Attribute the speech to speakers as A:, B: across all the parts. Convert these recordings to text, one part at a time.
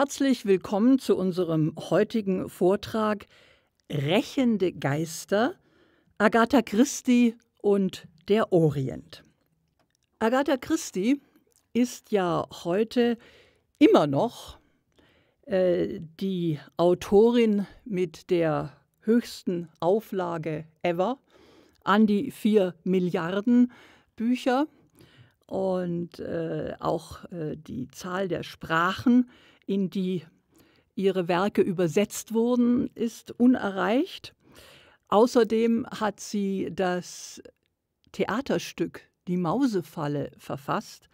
A: Herzlich willkommen zu unserem heutigen Vortrag Rächende Geister, Agatha Christie und der Orient. Agatha Christie ist ja heute immer noch äh, die Autorin mit der höchsten Auflage ever, an die vier Milliarden Bücher und äh, auch äh, die Zahl der Sprachen in die ihre Werke übersetzt wurden, ist unerreicht. Außerdem hat sie das Theaterstück Die Mausefalle verfasst,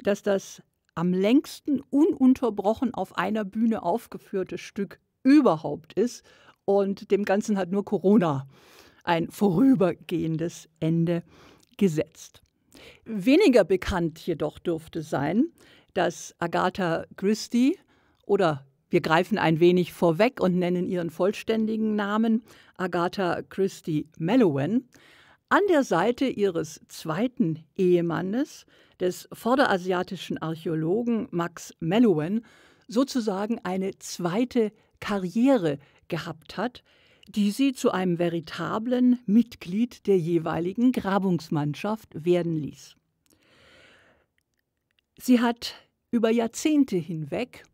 A: das das am längsten ununterbrochen auf einer Bühne aufgeführte Stück überhaupt ist. Und dem Ganzen hat nur Corona ein vorübergehendes Ende gesetzt. Weniger bekannt jedoch dürfte sein, dass Agatha Christie oder wir greifen ein wenig vorweg und nennen ihren vollständigen Namen Agatha Christie Mellowen, an der Seite ihres zweiten Ehemannes, des vorderasiatischen Archäologen Max Mellowen, sozusagen eine zweite Karriere gehabt hat, die sie zu einem veritablen Mitglied der jeweiligen Grabungsmannschaft werden ließ. Sie hat über Jahrzehnte hinweg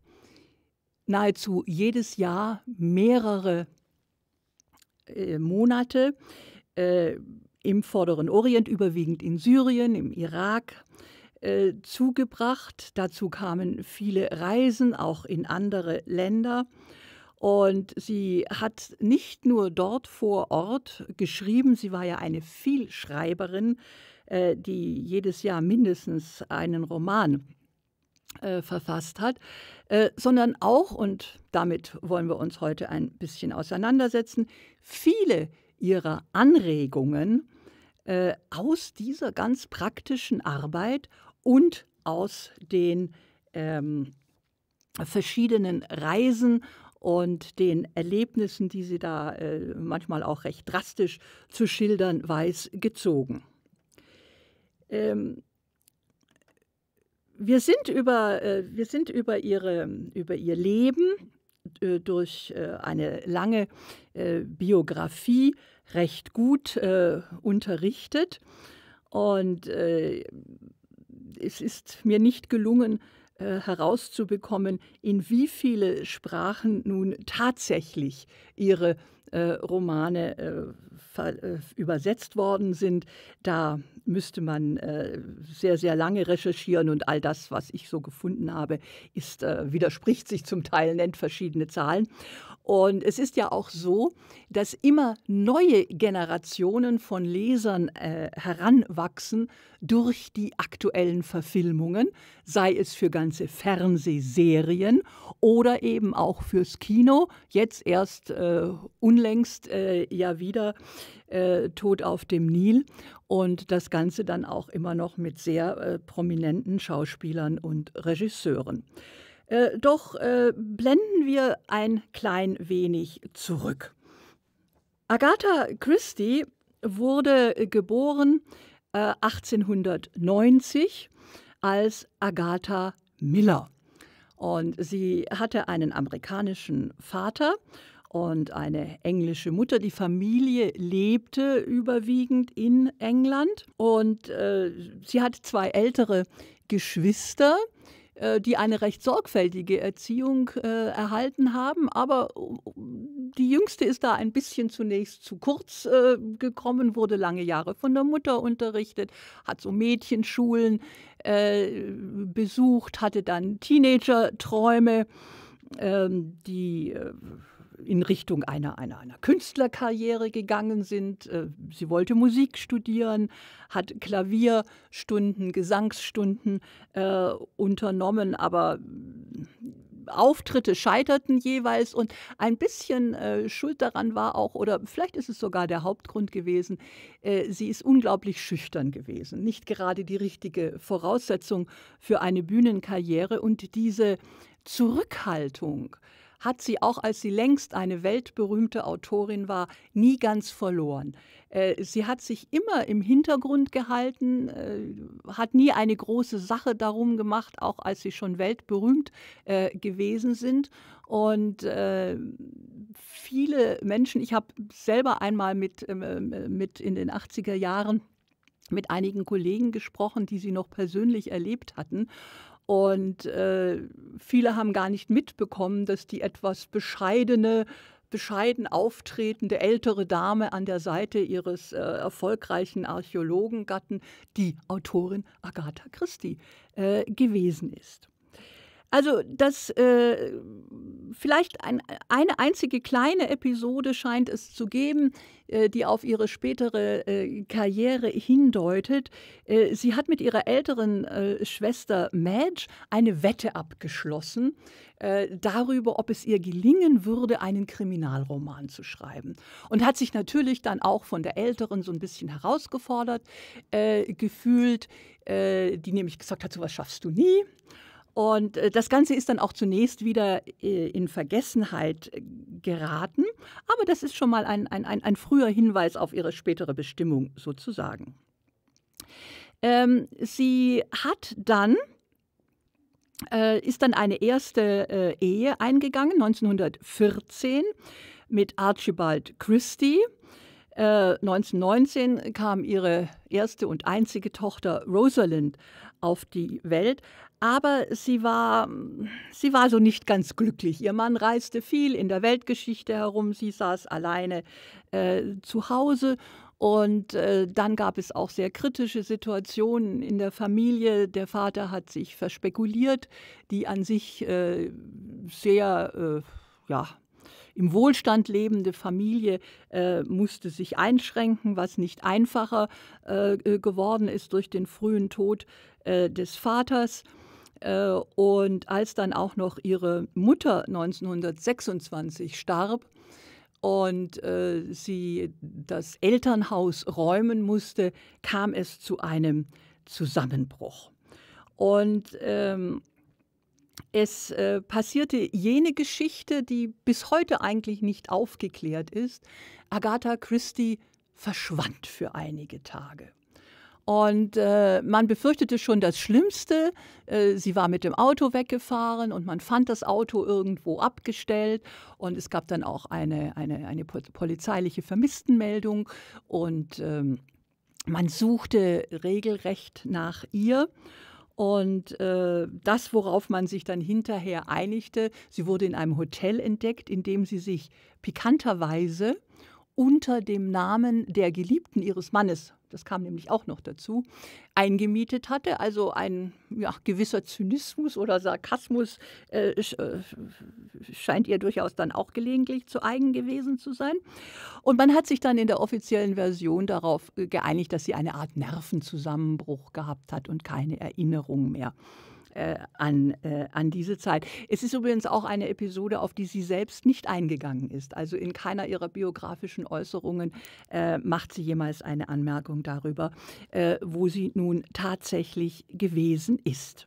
A: nahezu jedes Jahr mehrere äh, Monate äh, im Vorderen Orient, überwiegend in Syrien, im Irak, äh, zugebracht. Dazu kamen viele Reisen auch in andere Länder. Und sie hat nicht nur dort vor Ort geschrieben, sie war ja eine Vielschreiberin, äh, die jedes Jahr mindestens einen Roman äh, verfasst hat, äh, sondern auch, und damit wollen wir uns heute ein bisschen auseinandersetzen, viele ihrer Anregungen äh, aus dieser ganz praktischen Arbeit und aus den ähm, verschiedenen Reisen und den Erlebnissen, die sie da äh, manchmal auch recht drastisch zu schildern weiß, gezogen. Ähm, wir sind über, äh, wir sind über, ihre, über ihr Leben äh, durch äh, eine lange äh, Biografie recht gut äh, unterrichtet. Und äh, es ist mir nicht gelungen, äh, herauszubekommen, in wie viele Sprachen nun tatsächlich ihre äh, Romane äh, äh übersetzt worden sind. Da müsste man äh, sehr, sehr lange recherchieren und all das, was ich so gefunden habe, ist, widerspricht sich zum Teil, nennt verschiedene Zahlen. Und es ist ja auch so, dass immer neue Generationen von Lesern äh, heranwachsen durch die aktuellen Verfilmungen, sei es für ganze Fernsehserien oder eben auch fürs Kino. Jetzt erst äh, unlängst äh, ja wieder äh, Tod auf dem Nil und das Ganze dann auch immer noch mit sehr äh, prominenten Schauspielern und Regisseuren. Äh, doch äh, blenden wir ein klein wenig zurück. Agatha Christie wurde geboren äh, 1890 als Agatha Miller. Und sie hatte einen amerikanischen Vater und eine englische Mutter. Die Familie lebte überwiegend in England und äh, sie hat zwei ältere Geschwister, äh, die eine recht sorgfältige Erziehung äh, erhalten haben. Aber äh, die jüngste ist da ein bisschen zunächst zu kurz gekommen, wurde lange Jahre von der Mutter unterrichtet, hat so Mädchenschulen besucht, hatte dann Teenager-Träume ähm, die in Richtung einer, einer, einer Künstlerkarriere gegangen sind. Äh, sie wollte Musik studieren, hat Klavierstunden, Gesangsstunden äh, unternommen, aber äh, Auftritte scheiterten jeweils und ein bisschen äh, Schuld daran war auch, oder vielleicht ist es sogar der Hauptgrund gewesen, äh, sie ist unglaublich schüchtern gewesen. Nicht gerade die richtige Voraussetzung für eine Bühnenkarriere und diese Zurückhaltung hat sie auch als sie längst eine weltberühmte Autorin war, nie ganz verloren. Äh, sie hat sich immer im Hintergrund gehalten, äh, hat nie eine große Sache darum gemacht, auch als sie schon weltberühmt äh, gewesen sind. Und viele Menschen, ich habe selber einmal mit, ähm, mit in den 80er Jahren mit einigen Kollegen gesprochen, die sie noch persönlich erlebt hatten. Und äh, viele haben gar nicht mitbekommen, dass die etwas bescheidene, bescheiden auftretende ältere Dame an der Seite ihres äh, erfolgreichen Archäologengatten die Autorin Agatha Christie äh, gewesen ist. Also das äh, vielleicht ein, eine einzige kleine Episode scheint es zu geben, äh, die auf ihre spätere äh, Karriere hindeutet. Äh, sie hat mit ihrer älteren äh, Schwester Madge eine Wette abgeschlossen äh, darüber, ob es ihr gelingen würde, einen Kriminalroman zu schreiben. Und hat sich natürlich dann auch von der älteren so ein bisschen herausgefordert gefühlt, die nämlich gesagt hat, so was schaffst du nie. Und äh, das Ganze ist dann auch zunächst wieder äh, in Vergessenheit äh, geraten, aber das ist schon mal ein, ein, ein früher Hinweis auf ihre spätere Bestimmung sozusagen. Ähm, sie hat dann, äh, ist dann eine erste äh, Ehe eingegangen, 1914, mit Archibald Christie. Äh, 1919 kam ihre erste und einzige Tochter Rosalind auf die Welt. Aber sie war, sie war so nicht ganz glücklich. Ihr Mann reiste viel in der Weltgeschichte herum. Sie saß alleine äh, zu Hause. Und äh, dann gab es auch sehr kritische Situationen in der Familie. Der Vater hat sich verspekuliert, die an sich äh, sehr, äh, ja, im Wohlstand lebende Familie äh, musste sich einschränken, was nicht einfacher äh, geworden ist durch den frühen Tod äh, des Vaters. Äh, und als dann auch noch ihre Mutter 1926 starb und äh, sie das Elternhaus räumen musste, kam es zu einem Zusammenbruch. Und ähm, es äh, passierte jene Geschichte, die bis heute eigentlich nicht aufgeklärt ist. Agatha Christie verschwand für einige Tage. Und äh, man befürchtete schon das Schlimmste. Äh, sie war mit dem Auto weggefahren und man fand das Auto irgendwo abgestellt. Und es gab dann auch eine, eine, eine polizeiliche Vermisstenmeldung. Und ähm, man suchte regelrecht nach ihr. Und äh, das, worauf man sich dann hinterher einigte, sie wurde in einem Hotel entdeckt, in dem sie sich pikanterweise unter dem Namen der Geliebten ihres Mannes das kam nämlich auch noch dazu, eingemietet hatte. Also ein ja, gewisser Zynismus oder Sarkasmus äh, äh, scheint ihr durchaus dann auch gelegentlich zu eigen gewesen zu sein. Und man hat sich dann in der offiziellen Version darauf äh, geeinigt, dass sie eine Art Nervenzusammenbruch gehabt hat und keine Erinnerung mehr äh, an, äh, an diese Zeit. Es ist übrigens auch eine Episode, auf die sie selbst nicht eingegangen ist. Also in keiner ihrer biografischen Äußerungen äh, macht sie jemals eine Anmerkung darüber, äh, wo sie nun tatsächlich gewesen ist.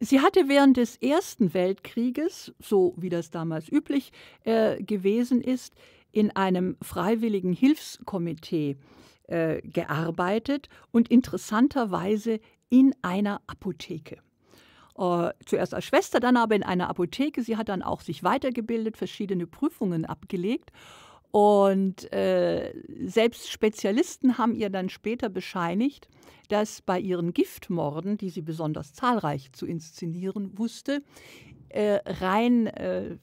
A: Sie hatte während des Ersten Weltkrieges, so wie das damals üblich äh, gewesen ist, in einem freiwilligen Hilfskomitee äh, gearbeitet und interessanterweise in einer Apotheke. Äh, zuerst als Schwester, dann aber in einer Apotheke. Sie hat dann auch sich weitergebildet, verschiedene Prüfungen abgelegt. Und äh, selbst Spezialisten haben ihr dann später bescheinigt, dass bei ihren Giftmorden, die sie besonders zahlreich zu inszenieren wusste, äh, rein äh,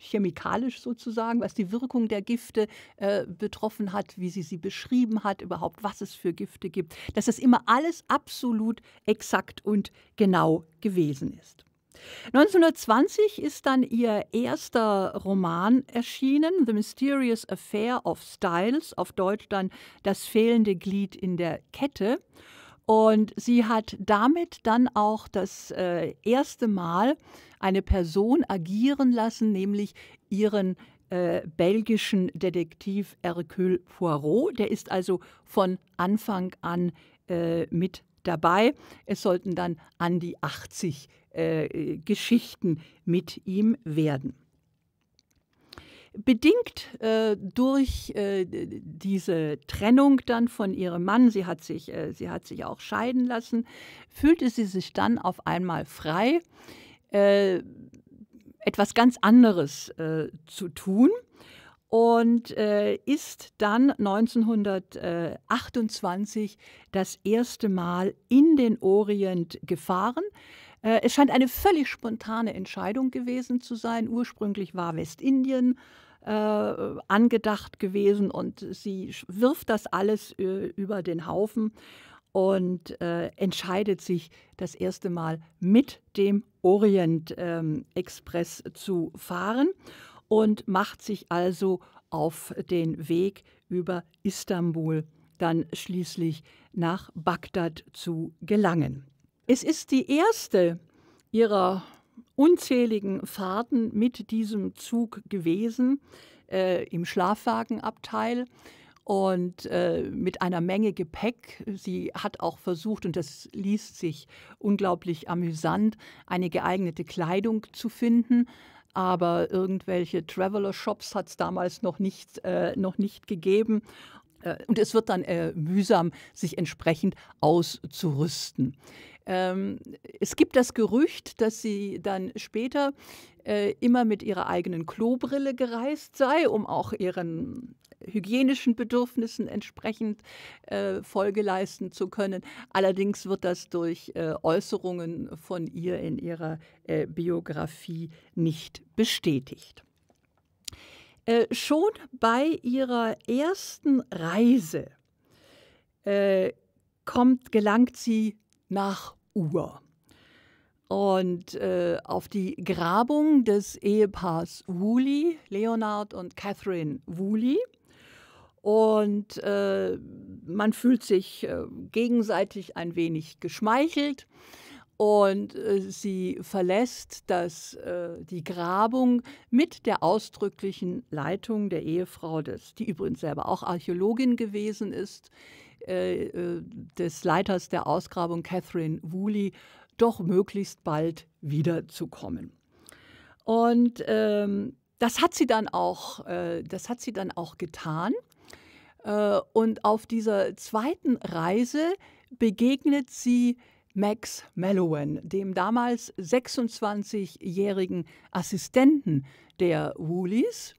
A: chemikalisch sozusagen, was die Wirkung der Gifte äh, betroffen hat, wie sie sie beschrieben hat, überhaupt was es für Gifte gibt, dass das immer alles absolut exakt und genau gewesen ist. 1920 ist dann ihr erster Roman erschienen, The Mysterious Affair of Styles, auf Deutsch dann Das fehlende Glied in der Kette. Und sie hat damit dann auch das äh, erste Mal eine Person agieren lassen, nämlich ihren äh, belgischen Detektiv Hercule Poirot. Der ist also von Anfang an äh, mit dabei. Es sollten dann an die 80 äh, Geschichten mit ihm werden bedingt äh, durch äh, diese Trennung dann von ihrem Mann, sie hat, sich, äh, sie hat sich auch scheiden lassen, fühlte sie sich dann auf einmal frei, äh, etwas ganz anderes äh, zu tun und äh, ist dann 1928 das erste Mal in den Orient gefahren. Es scheint eine völlig spontane Entscheidung gewesen zu sein. Ursprünglich war Westindien äh, angedacht gewesen und sie wirft das alles äh, über den Haufen und äh, entscheidet sich das erste Mal mit dem Orient ähm, Express zu fahren und macht sich also auf den Weg über Istanbul dann schließlich nach Bagdad zu gelangen. Es ist die erste ihrer unzähligen Fahrten mit diesem Zug gewesen, äh, im Schlafwagenabteil und äh, mit einer Menge Gepäck. Sie hat auch versucht, und das liest sich unglaublich amüsant, eine geeignete Kleidung zu finden. Aber irgendwelche Traveler-Shops hat es damals noch nicht, äh, noch nicht gegeben. Äh, und es wird dann äh, mühsam, sich entsprechend auszurüsten. Ähm, es gibt das Gerücht, dass sie dann später äh, immer mit ihrer eigenen Klobrille gereist sei, um auch ihren hygienischen Bedürfnissen entsprechend äh, Folge leisten zu können. Allerdings wird das durch äh, Äußerungen von ihr in ihrer äh, Biografie nicht bestätigt. Äh, schon bei ihrer ersten Reise äh, kommt, gelangt sie nach Uhr. Und äh, auf die Grabung des Ehepaars Woolley, Leonard und Catherine Woolley. Und äh, man fühlt sich äh, gegenseitig ein wenig geschmeichelt. Und äh, sie verlässt das, äh, die Grabung mit der ausdrücklichen Leitung der Ehefrau, des, die übrigens selber auch Archäologin gewesen ist, äh, äh, des Leiters der Ausgrabung Catherine Woolley doch möglichst bald wiederzukommen. Und ähm, das hat sie dann auch, äh, das hat sie dann auch getan. Äh, und auf dieser zweiten Reise begegnet sie Max Mallowan, dem damals 26-jährigen Assistenten der Woolies,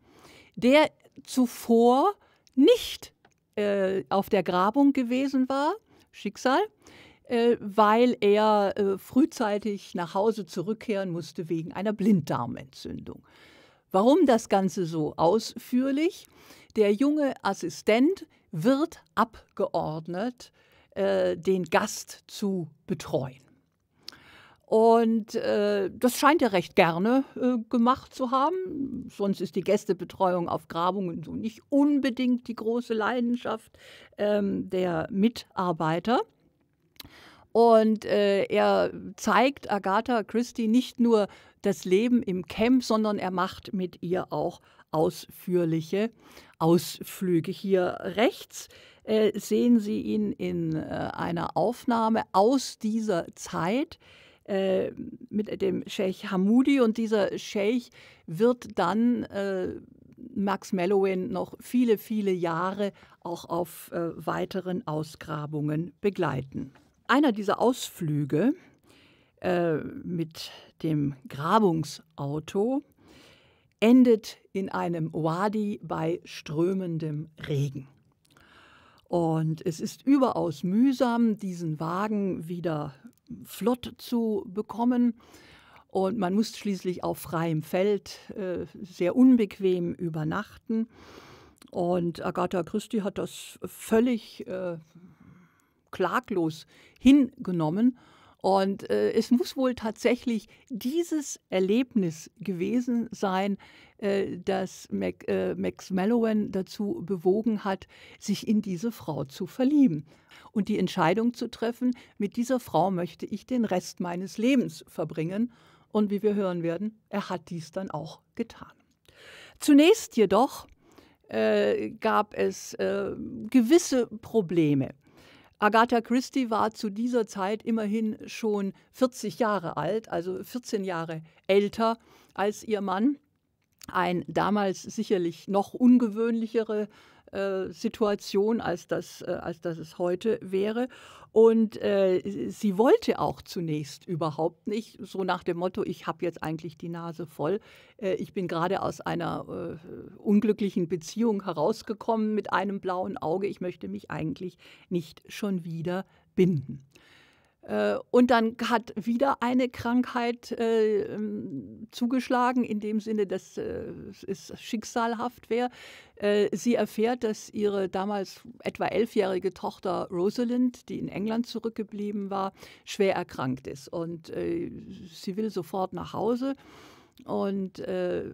A: der zuvor nicht äh, auf der Grabung gewesen war, Schicksal, äh, weil er äh, frühzeitig nach Hause zurückkehren musste wegen einer Blinddarmentzündung. Warum das Ganze so ausführlich? Der junge Assistent wird abgeordnet, äh, den Gast zu betreuen. Und äh, das scheint er recht gerne äh, gemacht zu haben. Sonst ist die Gästebetreuung auf Grabungen so nicht unbedingt die große Leidenschaft ähm, der Mitarbeiter. Und äh, er zeigt Agatha Christie nicht nur das Leben im Camp, sondern er macht mit ihr auch ausführliche Ausflüge. Hier rechts äh, sehen Sie ihn in äh, einer Aufnahme aus dieser Zeit. Äh, mit dem Sheikh Hamoudi. Und dieser Sheikh wird dann äh, Max Mellowin noch viele, viele Jahre auch auf äh, weiteren Ausgrabungen begleiten. Einer dieser Ausflüge äh, mit dem Grabungsauto endet in einem Wadi bei strömendem Regen. Und es ist überaus mühsam, diesen Wagen wieder flott zu bekommen. Und man muss schließlich auf freiem Feld äh, sehr unbequem übernachten. Und Agatha Christie hat das völlig äh, klaglos hingenommen und äh, es muss wohl tatsächlich dieses Erlebnis gewesen sein, äh, das Mac, äh, Max Mallowan dazu bewogen hat, sich in diese Frau zu verlieben und die Entscheidung zu treffen, mit dieser Frau möchte ich den Rest meines Lebens verbringen. Und wie wir hören werden, er hat dies dann auch getan. Zunächst jedoch äh, gab es äh, gewisse Probleme. Agatha Christie war zu dieser Zeit immerhin schon 40 Jahre alt, also 14 Jahre älter als ihr Mann. Ein damals sicherlich noch ungewöhnlichere äh, Situation, als das, äh, als das es heute wäre. Und äh, sie wollte auch zunächst überhaupt nicht, so nach dem Motto, ich habe jetzt eigentlich die Nase voll. Äh, ich bin gerade aus einer äh, unglücklichen Beziehung herausgekommen mit einem blauen Auge. Ich möchte mich eigentlich nicht schon wieder binden. Äh, und dann hat wieder eine Krankheit äh, ähm, zugeschlagen, in dem Sinne, dass äh, es schicksalhaft wäre. Äh, sie erfährt, dass ihre damals etwa elfjährige Tochter Rosalind, die in England zurückgeblieben war, schwer erkrankt ist. Und äh, sie will sofort nach Hause und äh,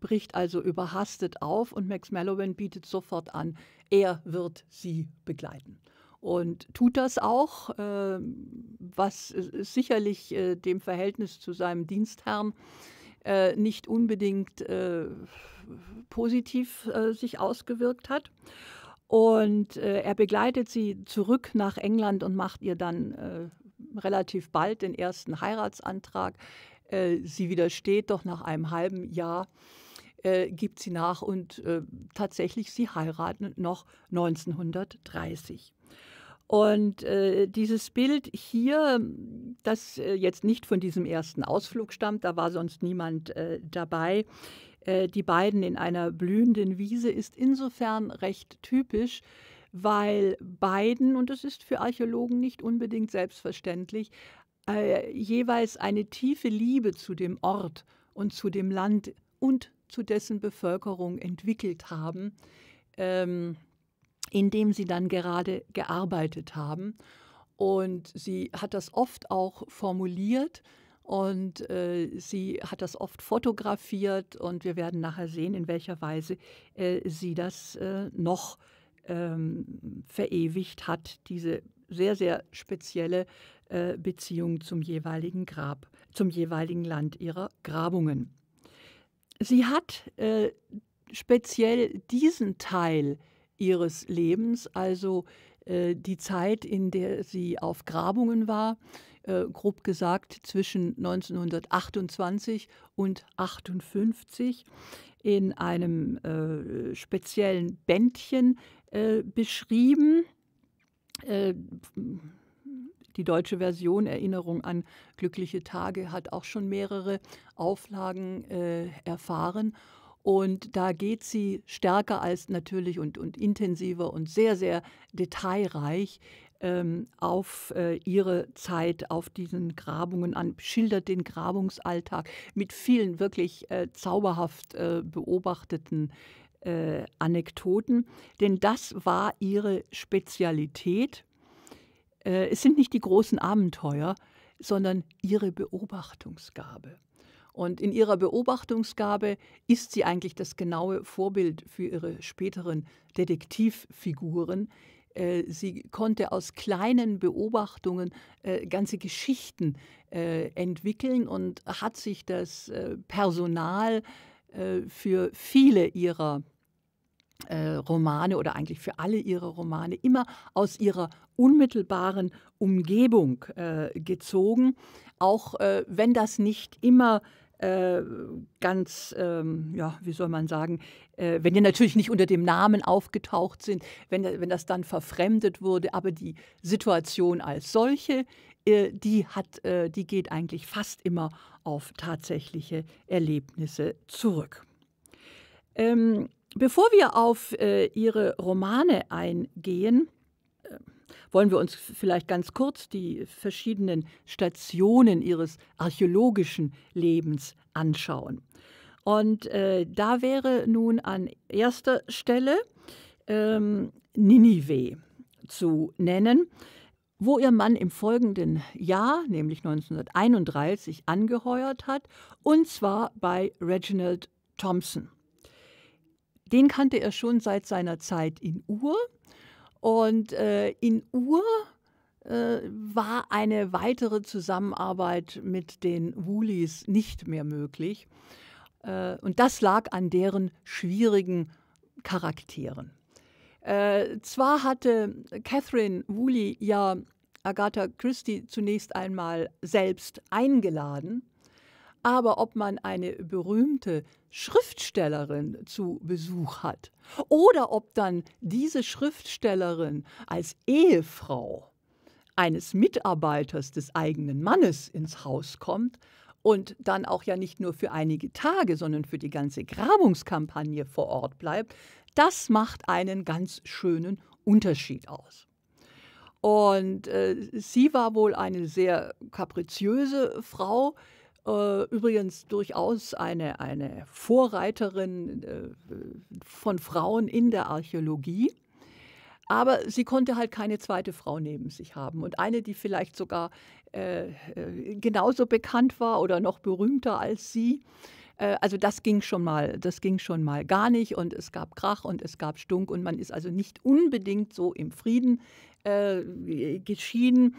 A: bricht also überhastet auf. Und Max Mallowan bietet sofort an, er wird sie begleiten und tut das auch, ähm, was sicherlich äh, dem Verhältnis zu seinem Dienstherrn äh, nicht unbedingt äh, positiv sich ausgewirkt hat. Und er begleitet sie zurück nach England und macht ihr dann relativ bald den ersten Heiratsantrag. sie widersteht doch nach einem halben Jahr gibt sie nach und tatsächlich, sie heiraten noch 1930. Und äh, dieses Bild hier, das äh, jetzt nicht von diesem ersten Ausflug stammt, da war sonst niemand äh, dabei, äh, die beiden in einer blühenden Wiese ist insofern recht typisch, weil beiden, und das ist für Archäologen nicht unbedingt selbstverständlich, äh, jeweils eine tiefe Liebe zu dem Ort und zu dem Land und zu dessen Bevölkerung entwickelt haben. Ähm, in dem sie dann gerade gearbeitet haben. Und sie hat das oft auch formuliert und äh, sie hat das oft fotografiert und wir werden nachher sehen, in welcher Weise äh, sie das äh, noch ähm, verewigt hat, diese sehr, sehr spezielle äh, Beziehung zum jeweiligen Grab, zum jeweiligen Land ihrer Grabungen. Sie hat äh, speziell diesen Teil äh, ihres Lebens, also äh, die Zeit, in der sie auf Grabungen war, äh, grob gesagt zwischen 1928 und 1958, in einem äh, speziellen Bändchen äh, beschrieben. Äh, die deutsche Version Erinnerung an glückliche Tage hat auch schon mehrere Auflagen äh, erfahren. Und da geht sie stärker als natürlich und, und intensiver und sehr, sehr detailreich ähm, auf äh, ihre Zeit auf diesen Grabungen an, schildert den Grabungsalltag mit vielen wirklich äh, zauberhaft äh, beobachteten äh, Anekdoten. Denn das war ihre Spezialität. Äh, es sind nicht die großen Abenteuer, sondern ihre Beobachtungsgabe. Und in ihrer Beobachtungsgabe ist sie eigentlich das genaue Vorbild für ihre späteren Detektivfiguren. Äh, sie konnte aus kleinen Beobachtungen äh, ganze Geschichten äh, entwickeln und hat sich das Personal für viele ihrer Romane oder eigentlich für alle ihre Romane immer aus ihrer unmittelbaren Umgebung äh, gezogen, auch äh, wenn das nicht immer äh, ganz, ähm, ja, wie soll man sagen, äh, wenn die natürlich nicht unter dem Namen aufgetaucht sind, wenn, wenn das dann verfremdet wurde, aber die Situation als solche, äh, die, hat, äh, die geht eigentlich fast immer auf tatsächliche Erlebnisse zurück. Ähm, bevor wir auf äh, Ihre Romane eingehen, wollen wir uns vielleicht ganz kurz die verschiedenen Stationen ihres archäologischen Lebens anschauen. Und äh, da wäre nun an erster Stelle ähm, Ninive zu nennen, wo ihr Mann im folgenden Jahr, nämlich 1931, angeheuert hat, und zwar bei Reginald Thompson. Den kannte er schon seit seiner Zeit in Ur und äh, in Ur äh, war eine weitere Zusammenarbeit mit den Woolies nicht mehr möglich. Äh, und das lag an deren schwierigen Charakteren. Äh, zwar hatte Catherine Woolley ja Agatha Christie zunächst einmal selbst eingeladen, aber ob man eine berühmte Schriftstellerin zu Besuch hat oder ob dann diese Schriftstellerin als Ehefrau eines Mitarbeiters des eigenen Mannes ins Haus kommt, und dann auch ja nicht nur für einige Tage, sondern für die ganze Grabungskampagne vor Ort bleibt, das macht einen ganz schönen Unterschied aus. Und äh, sie war wohl eine sehr kapriziöse Frau, äh, übrigens durchaus eine, eine Vorreiterin äh, von Frauen in der Archäologie. Aber sie konnte halt keine zweite Frau neben sich haben. Und eine, die vielleicht sogar äh, äh, genauso bekannt war oder noch berühmter als sie. Äh, also das ging schon mal, das ging schon mal gar nicht. Und es gab Krach und es gab Stunk und man ist also nicht unbedingt so im Frieden äh, geschieden.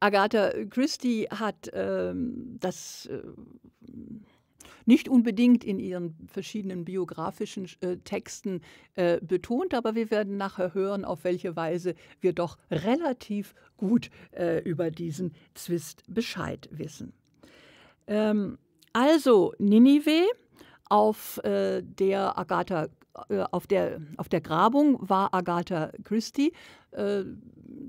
A: Agatha Christie hat ähm, das äh, nicht unbedingt in ihren verschiedenen biografischen äh, Texten äh, betont, aber wir werden nachher hören, auf welche Weise wir doch relativ gut äh, über diesen Zwist Bescheid wissen. Ähm, also Ninive, auf äh, der Agatha äh, auf der, auf der Grabung war Agatha Christie äh,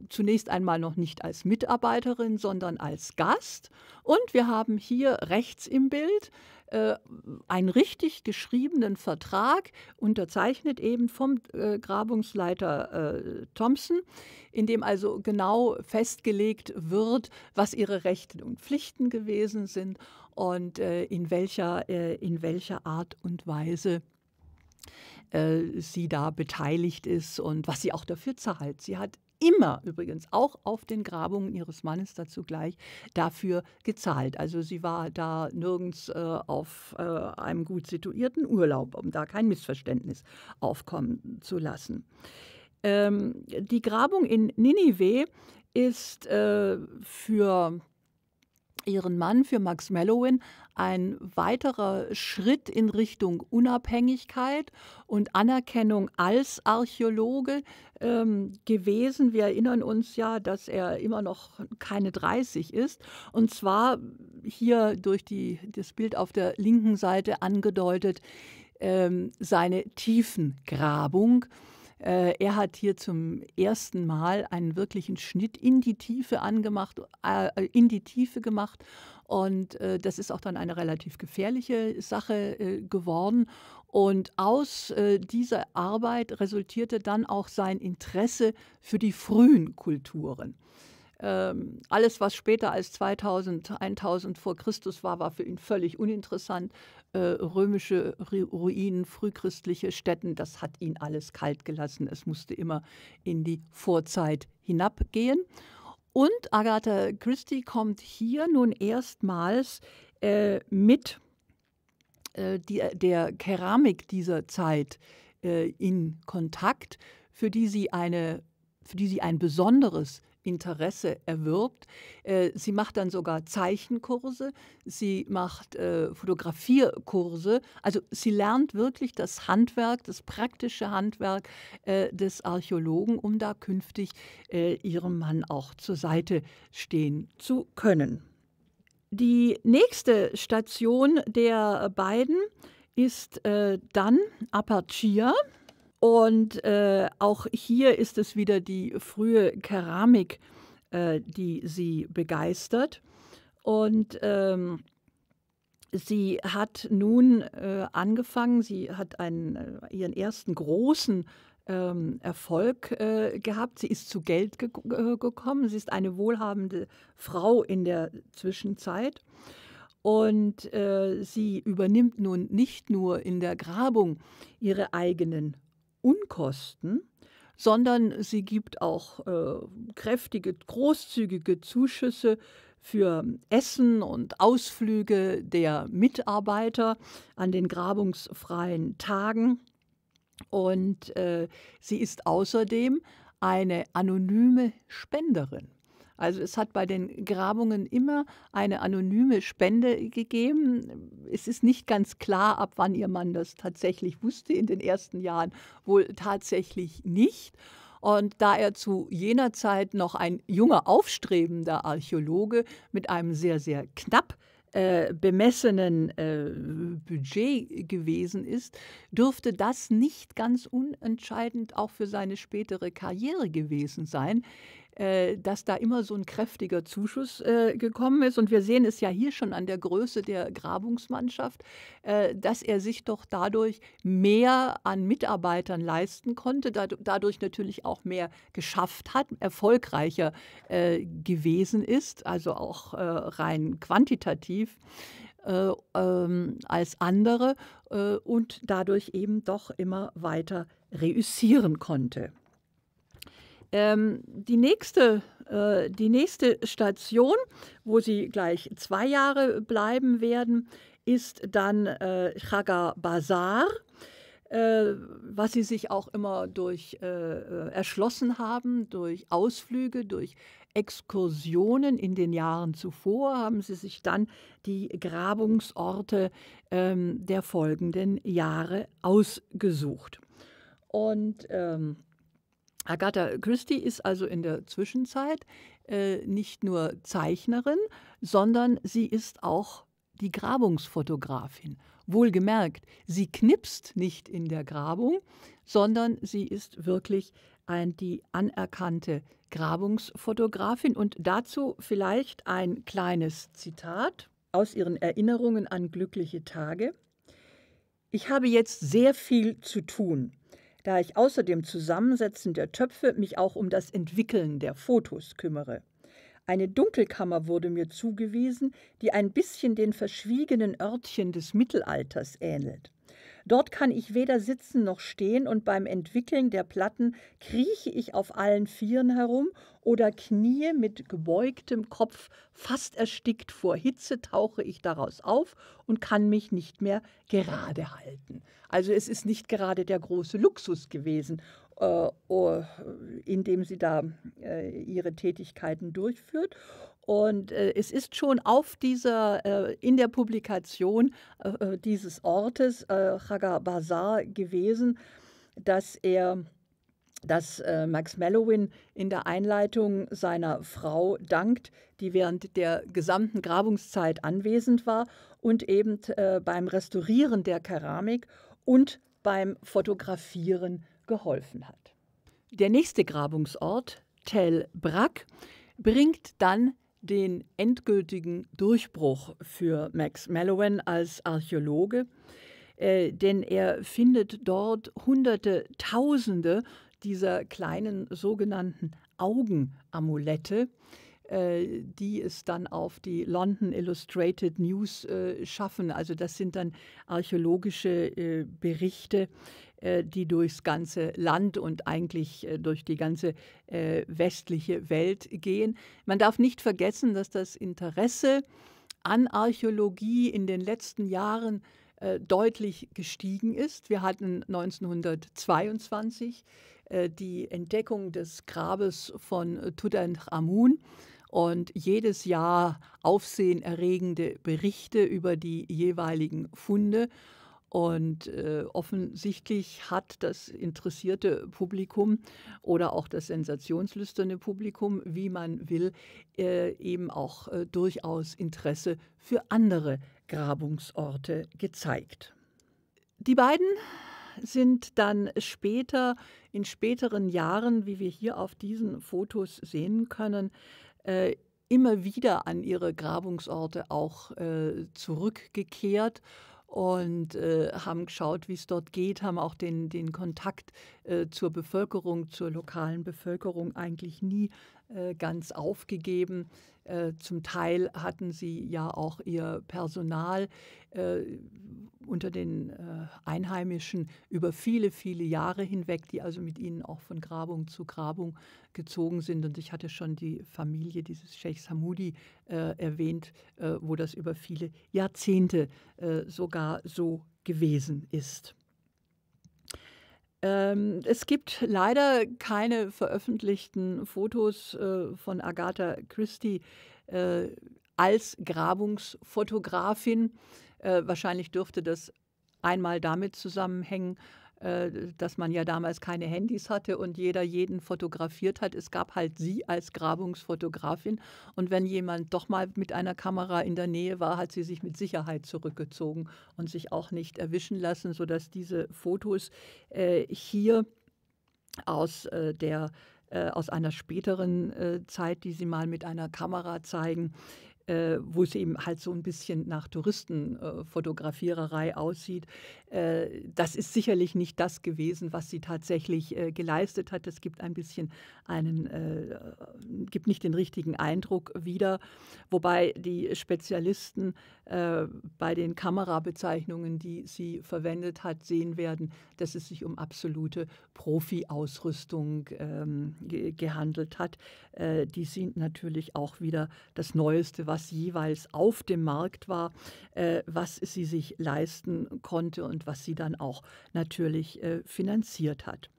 A: zunächst einmal noch nicht als Mitarbeiterin, sondern als Gast. Und wir haben hier rechts im Bild äh, einen richtig geschriebenen Vertrag, unterzeichnet eben vom äh, Grabungsleiter äh, Thompson, in dem also genau festgelegt wird, was ihre Rechte und Pflichten gewesen sind und äh, in, welcher, in welcher Art und Weise äh, sie da beteiligt ist und was sie auch dafür zahlt. Sie hat immer übrigens, auch auf den Grabungen ihres Mannes dazu gleich, dafür gezahlt. Also sie war da nirgends äh, auf äh, einem gut situierten Urlaub, um da kein Missverständnis aufkommen zu lassen. Ähm, die Grabung in Ninive ist äh, für ihren Mann für Max Mellowin ein weiterer Schritt in Richtung Unabhängigkeit und Anerkennung als Archäologe ähm, gewesen. Wir erinnern uns ja, dass er immer noch keine 30 ist. Und zwar hier durch die, das Bild auf der linken Seite angedeutet, ähm, seine Tiefengrabung. Äh, er hat hier zum ersten Mal einen wirklichen Schnitt in die Tiefe angemacht, äh, äh, in die Tiefe gemacht. Und das ist auch dann eine relativ gefährliche Sache geworden. Und aus äh, dieser Arbeit resultierte dann auch sein Interesse für die frühen Kulturen. Ähm, alles, was später als 2000, 1000 vor Christus war, war für ihn völlig uninteressant. Äh, römische Ruinen, frühchristliche Städten, das hat ihn alles kalt gelassen. Es musste immer in die Vorzeit hinabgehen. Und Agatha Christie kommt hier nun erstmals äh, mit äh, der Keramik dieser Zeit in Kontakt, für die sie, eine, für die sie ein besonderes Interesse erwirbt. Äh, sie macht dann sogar Zeichenkurse, sie macht äh, Fotografierkurse. Also sie lernt wirklich das Handwerk, das praktische Handwerk äh, des Archäologen, um da künftig ihrem Mann auch zur Seite stehen zu können. Die nächste Station der beiden ist dann Apatia. Und äh, auch hier ist es wieder die frühe Keramik, äh, die sie begeistert. Und ähm, sie hat nun äh, angefangen, sie hat einen, äh, ihren ersten großen ähm, Erfolg äh, gehabt. Sie ist zu Geld ge äh, gekommen. Sie ist eine wohlhabende Frau in der Zwischenzeit. Und äh, sie übernimmt nun nicht nur in der Grabung ihre eigenen Unkosten, sondern sie gibt auch äh, kräftige, großzügige Zuschüsse für Essen und Ausflüge der Mitarbeiter an den grabungsfreien Tagen. Und äh, sie ist außerdem eine anonyme Spenderin. Also es hat bei den Grabungen immer eine anonyme Spende gegeben. Es ist nicht ganz klar, ab wann ihr Mann das tatsächlich wusste, in den ersten Jahren wohl tatsächlich nicht. Und da er zu jener Zeit noch ein junger, aufstrebender Archäologe mit einem sehr, sehr knapp äh, bemessenen äh, Budget gewesen ist, dürfte das nicht ganz unentscheidend auch für seine spätere Karriere gewesen sein. Äh, dass da immer so ein kräftiger Zuschuss äh, gekommen ist. Und wir sehen es ja hier schon an der Größe der Grabungsmannschaft, äh, dass er sich doch dadurch mehr an Mitarbeitern leisten konnte, dadurch natürlich auch mehr geschafft hat, erfolgreicher gewesen ist, also auch rein quantitativ. Äh, ähm, als andere äh, und dadurch eben doch immer weiter reüssieren konnte. Ähm, die nächste äh, die nächste Station, wo sie gleich zwei Jahre bleiben werden, ist dann äh, Chaga Bazar, äh, was sie sich auch immer durch äh, äh erschlossen haben, durch Ausflüge, durch Exkursionen in den Jahren zuvor haben sie sich dann die Grabungsorte ähm, der folgenden Jahre ausgesucht. Und ähm, Agatha Christie ist also in der Zwischenzeit äh, nicht nur Zeichnerin, sondern sie ist auch die Grabungsfotografin. Wohlgemerkt, sie knipst nicht in der Grabung, sondern sie ist wirklich ein, die anerkannte Grabungsfotografin. Und dazu vielleicht ein kleines Zitat aus ihren Erinnerungen an glückliche Tage. Ich habe jetzt sehr viel zu tun da ich außer dem Zusammensetzen der Töpfe mich auch um das Entwickeln der Fotos kümmere. Eine Dunkelkammer wurde mir zugewiesen, die ein bisschen den verschwiegenen Örtchen des Mittelalters ähnelt. Dort kann ich weder sitzen noch stehen und beim Entwickeln der Platten krieche ich auf allen Vieren herum oder kniee mit gebeugtem Kopf, fast erstickt vor Hitze tauche ich daraus auf und kann mich nicht mehr gerade halten. Also es ist nicht gerade der große Luxus gewesen, äh, oh, indem sie da äh, ihre Tätigkeiten durchführt. Und äh, es ist schon auf dieser, äh, in der Publikation äh, äh dieses Ortes, äh, Chaga Bazar, gewesen, dass er, dass äh, Max Mellowin in der Einleitung seiner Frau dankt, die während der gesamten Grabungszeit anwesend war und eben äh, beim Restaurieren der Keramik und beim Fotografieren geholfen hat. Der nächste Grabungsort, Tel Brak, bringt dann den endgültigen Durchbruch für Max Mallowan als Archäologe, äh, denn er findet dort Hunderte, Tausende dieser kleinen sogenannten Augenamulette, äh, die es dann auf die London Illustrated News äh, schaffen. Also das sind dann archäologische äh, Berichte, die durchs ganze Land und eigentlich durch die ganze westliche Welt gehen. Man darf nicht vergessen, dass das Interesse an Archäologie in den letzten Jahren deutlich gestiegen ist. Wir hatten 1922 die Entdeckung des Grabes von Tutanchamun und jedes Jahr aufsehenerregende Berichte über die jeweiligen Funde. Und äh, offensichtlich hat das interessierte Publikum oder auch das sensationslüsterne Publikum, wie man will, äh, eben auch äh, durchaus Interesse für andere Grabungsorte gezeigt. Die beiden sind dann später, in späteren Jahren, wie wir hier auf diesen Fotos sehen können, äh, immer wieder an ihre Grabungsorte auch äh, zurückgekehrt und äh, haben geschaut, wie es dort geht, haben auch den, den Kontakt äh, zur Bevölkerung, zur lokalen Bevölkerung eigentlich nie äh, ganz aufgegeben. Äh, zum Teil hatten sie ja auch ihr Personal äh, unter den äh, Einheimischen über viele, viele Jahre hinweg, die also mit ihnen auch von Grabung zu Grabung gezogen sind. Und ich hatte schon die Familie dieses Sheikhs Hamudi äh, erwähnt, äh, wo das über viele Jahrzehnte äh, sogar so gewesen ist. Ähm, es gibt leider keine veröffentlichten Fotos äh, von Agatha Christie als Grabungsfotografin. Äh, wahrscheinlich dürfte das einmal damit zusammenhängen, äh, dass man ja damals keine Handys hatte und jeder jeden fotografiert hat. Es gab halt sie als Grabungsfotografin. Und wenn jemand doch mal mit einer Kamera in der Nähe war, hat sie sich mit Sicherheit zurückgezogen und sich auch nicht erwischen lassen, sodass diese Fotos äh, hier aus äh, der äh, aus einer späteren äh, Zeit, die sie mal mit einer Kamera zeigen, äh, wo es eben halt so ein bisschen nach Touristenfotografiererei aussieht. Äh, das ist sicherlich nicht das gewesen, was sie tatsächlich äh, geleistet hat. Es gibt ein bisschen einen, äh, gibt nicht den richtigen Eindruck wieder. Wobei die Spezialisten bei den Kamerabezeichnungen, die sie verwendet hat, sehen werden, dass es sich um absolute Profi-Ausrüstung ähm, gehandelt hat. die sind natürlich auch wieder das Neueste, was jeweils auf dem Markt war, was sie sich leisten konnte und was sie dann auch natürlich äh, finanziert hat.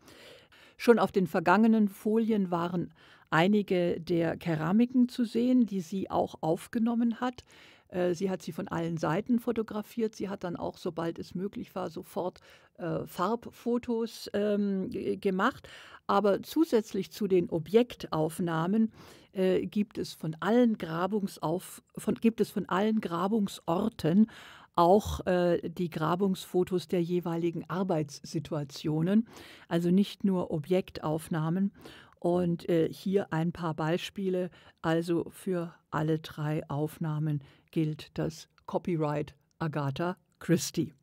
A: Schon auf den vergangenen Folien waren einige der Keramiken zu sehen, die sie auch aufgenommen hat. Äh, sie hat sie von allen Seiten fotografiert. Sie hat dann auch, sobald es möglich war, sofort äh, Farbfotos ähm, gemacht. Aber zusätzlich zu den Objektaufnahmen äh, gibt, es von allen Grabungsauf von, gibt es von allen Grabungsorten auch äh, die Grabungsfotos der jeweiligen Arbeitssituationen, also nicht nur Objektaufnahmen. Und äh, hier ein paar Beispiele. Also für alle drei Aufnahmen gilt das Copyright Agatha Christie.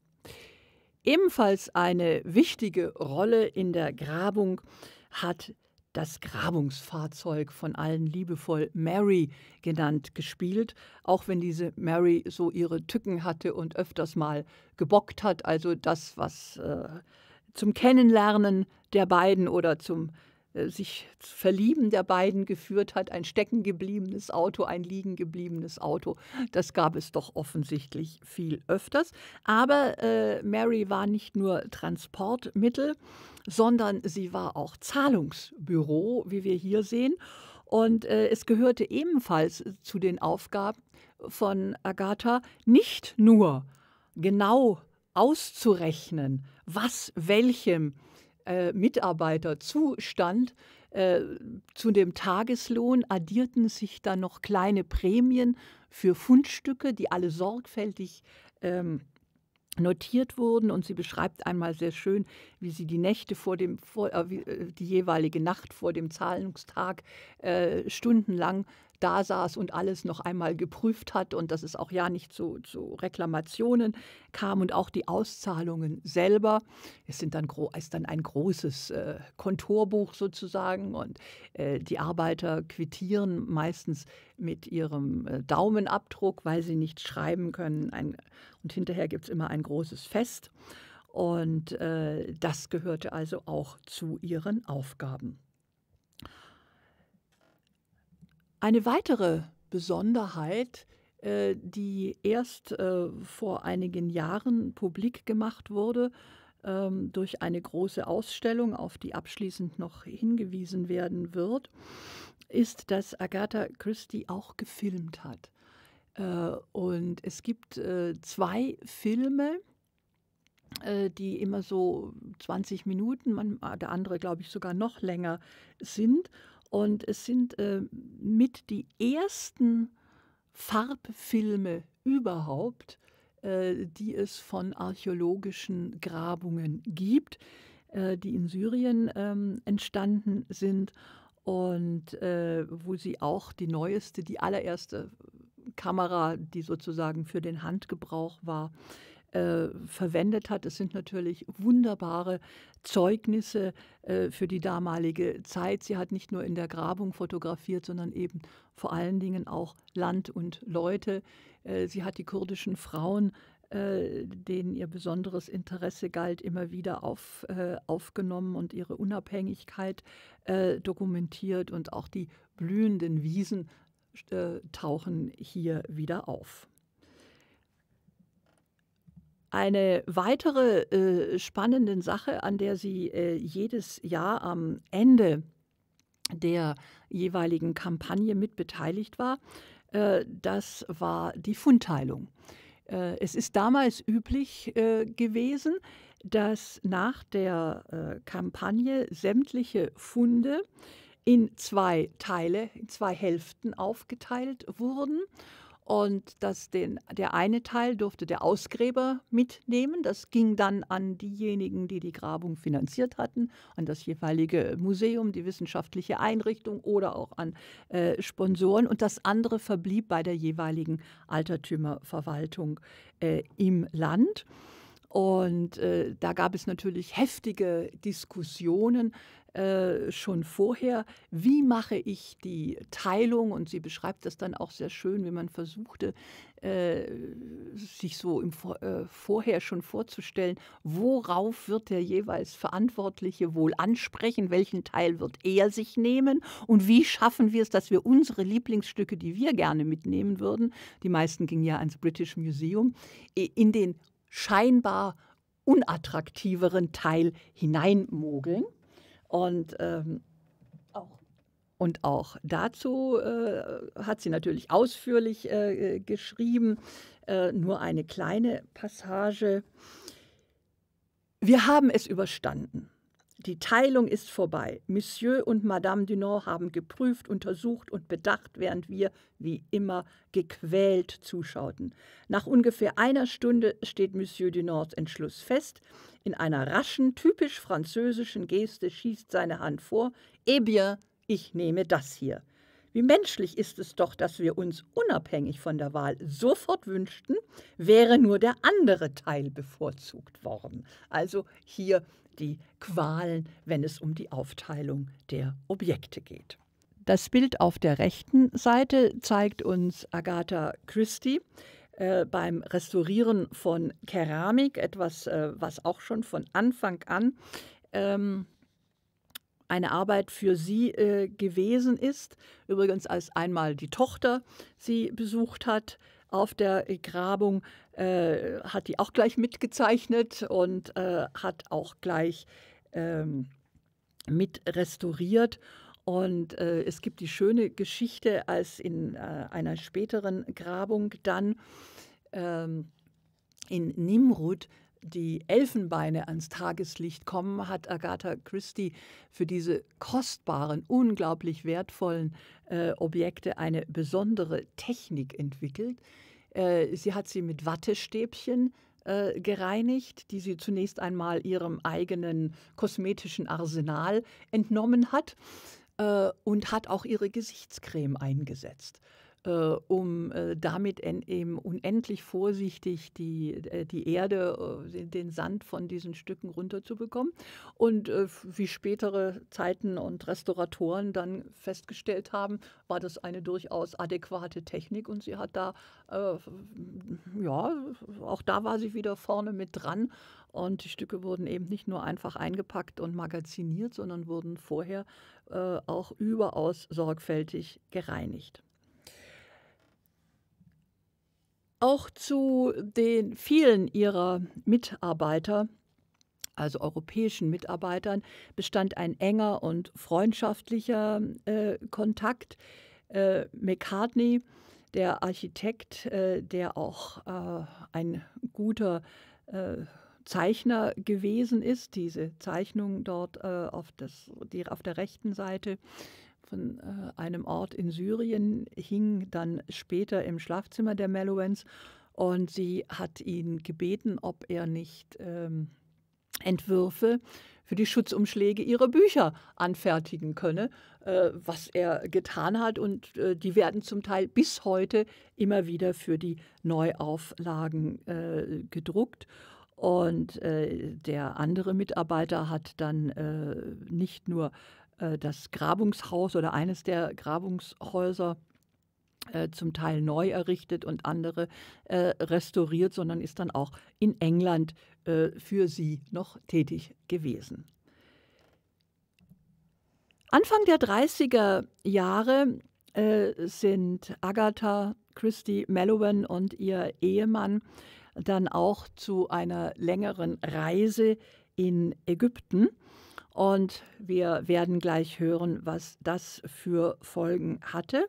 A: Ebenfalls eine wichtige Rolle in der Grabung hat das Grabungsfahrzeug von allen liebevoll Mary genannt gespielt, auch wenn diese Mary so ihre Tücken hatte und öfters mal gebockt hat, also das, was äh, zum Kennenlernen der beiden oder zum äh, sich Verlieben der beiden geführt hat, ein stecken gebliebenes Auto, ein liegen gebliebenes Auto. Das gab es doch offensichtlich viel öfters. Aber äh, Mary war nicht nur Transportmittel, sondern sie war auch Zahlungsbüro, wie wir hier sehen. Und äh, es gehörte ebenfalls zu den Aufgaben von Agatha nicht nur genau auszurechnen, was welchem äh, äh, Mitarbeiterzustand, äh, zu dem Tageslohn addierten sich dann noch kleine Prämien für Fundstücke, die alle sorgfältig ähm, notiert wurden und sie beschreibt einmal sehr schön, wie sie die Nächte vor dem vor, äh, äh die jeweilige Nacht vor dem Zahlungstag äh, stundenlang da saß und alles noch einmal geprüft hat und dass es auch ja nicht zu, zu Reklamationen kam und auch die Auszahlungen selber. Es sind dann, ist dann ein großes äh, Kontorbuch sozusagen und äh, die Arbeiter quittieren meistens mit ihrem äh, Daumenabdruck, weil sie nicht schreiben können. Ein, und hinterher gibt es immer ein großes Fest. Und äh, das gehörte also auch zu ihren Aufgaben. Eine weitere Besonderheit, äh, die erst äh, vor einigen Jahren publik gemacht wurde, ähm, durch eine große Ausstellung, auf die abschließend noch hingewiesen werden wird, ist, dass Agatha Christie auch gefilmt hat. Äh, und es gibt zwei Filme, die immer so 20 Minuten, der andere glaube ich sogar noch länger sind. Und es sind äh, mit die ersten Farbfilme überhaupt, äh, die es von archäologischen Grabungen gibt, äh, die in Syrien ähm, entstanden sind und äh, wo sie auch die neueste, die allererste Kamera, die sozusagen für den Handgebrauch war, äh, verwendet hat. Es sind natürlich wunderbare Zeugnisse äh, für die damalige Zeit. Sie hat nicht nur in der Grabung fotografiert, sondern eben vor allen Dingen auch Land und Leute. Äh, sie hat die kurdischen Frauen äh, denen ihr besonderes Interesse galt, immer wieder auf, äh, aufgenommen und ihre Unabhängigkeit äh, dokumentiert und auch die blühenden Wiesen äh, tauchen hier wieder auf. Eine weitere äh, spannende Sache, an der Sie äh, jedes Jahr am Ende der jeweiligen Kampagne mit beteiligt war, äh, das war die Fundteilung. Äh, es ist damals üblich äh, gewesen, dass nach der äh, Kampagne sämtliche Funde in zwei Teile, in zwei Hälften aufgeteilt wurden und das den, der eine Teil durfte der Ausgräber mitnehmen. Das ging dann an diejenigen, die die Grabung finanziert hatten, an das jeweilige Museum, die wissenschaftliche Einrichtung oder auch an äh, Sponsoren. Und das andere verblieb bei der jeweiligen Altertümerverwaltung äh, im Land. Und äh, da gab es natürlich heftige Diskussionen, äh, schon vorher, wie mache ich die Teilung? Und sie beschreibt das dann auch sehr schön, wie man versuchte, äh, sich so im, äh, vorher schon vorzustellen, worauf wird der jeweils Verantwortliche wohl ansprechen, welchen Teil wird er sich nehmen und wie schaffen wir es, dass wir unsere Lieblingsstücke, die wir gerne mitnehmen würden, die meisten gingen ja ans British Museum, in den scheinbar unattraktiveren Teil hineinmogeln. Und ähm, auch. Und auch dazu äh, hat sie natürlich ausführlich äh, geschrieben, äh, nur eine kleine Passage. Wir haben es überstanden. Die Teilung ist vorbei. Monsieur und Madame Dunant haben geprüft, untersucht und bedacht, während wir, wie immer, gequält zuschauten. Nach ungefähr einer Stunde steht Monsieur Dunants Entschluss fest in einer raschen, typisch französischen Geste schießt seine Hand vor. Eh bien, ich nehme das hier. Wie menschlich ist es doch, dass wir uns unabhängig von der Wahl sofort wünschten, wäre nur der andere Teil bevorzugt worden. Also hier die Qualen, wenn es um die Aufteilung der Objekte geht. Das Bild auf der rechten Seite zeigt uns Agatha Christie, äh, beim Restaurieren von Keramik, etwas, äh, was auch schon von Anfang an ähm, eine Arbeit für sie äh, gewesen ist. Übrigens, als einmal die Tochter sie besucht hat auf der Grabung, äh, hat die auch gleich mitgezeichnet und äh, hat auch gleich ähm, mit restauriert. Und äh, es gibt die schöne Geschichte, als in äh, einer späteren Grabung dann ähm, in Nimrud die Elfenbeine ans Tageslicht kommen, hat Agatha Christie für diese kostbaren, unglaublich wertvollen äh, Objekte eine besondere Technik entwickelt. Äh, sie hat sie mit Wattestäbchen äh, gereinigt, die sie zunächst einmal ihrem eigenen kosmetischen Arsenal entnommen hat äh, und hat auch ihre Gesichtscreme eingesetzt. Äh, um äh, damit en, eben unendlich vorsichtig die, äh, die Erde, äh, den Sand von diesen Stücken runterzubekommen. Und äh, wie spätere Zeiten und Restauratoren dann festgestellt haben, war das eine durchaus adäquate Technik und sie hat da, äh, ja, auch da war sie wieder vorne mit dran, und die Stücke wurden eben nicht nur einfach eingepackt und magaziniert, sondern wurden vorher äh, auch überaus sorgfältig gereinigt. Auch zu den vielen ihrer Mitarbeiter also europäischen Mitarbeitern, bestand ein enger und freundschaftlicher äh, Kontakt. Äh, McCartney, der Architekt, äh, der auch äh, ein guter äh, Zeichner gewesen ist, diese Zeichnung dort äh, auf, das, die, auf der rechten Seite von äh, einem Ort in Syrien, hing dann später im Schlafzimmer der Melowens und sie hat ihn gebeten, ob er nicht ähm, Entwürfe für die Schutzumschläge ihrer Bücher anfertigen könne, äh, was er getan hat. Und äh, die werden zum Teil bis heute immer wieder für die Neuauflagen äh, gedruckt. Und äh, der andere Mitarbeiter hat dann äh, nicht nur äh, das Grabungshaus oder eines der Grabungshäuser äh, zum Teil neu errichtet und andere äh, restauriert, sondern ist dann auch in England äh, für sie noch tätig gewesen. Anfang der 30er Jahre sind Agatha Christie Mallowan und ihr Ehemann dann auch zu einer längeren Reise in Ägypten. Und wir werden gleich hören, was das für Folgen hatte,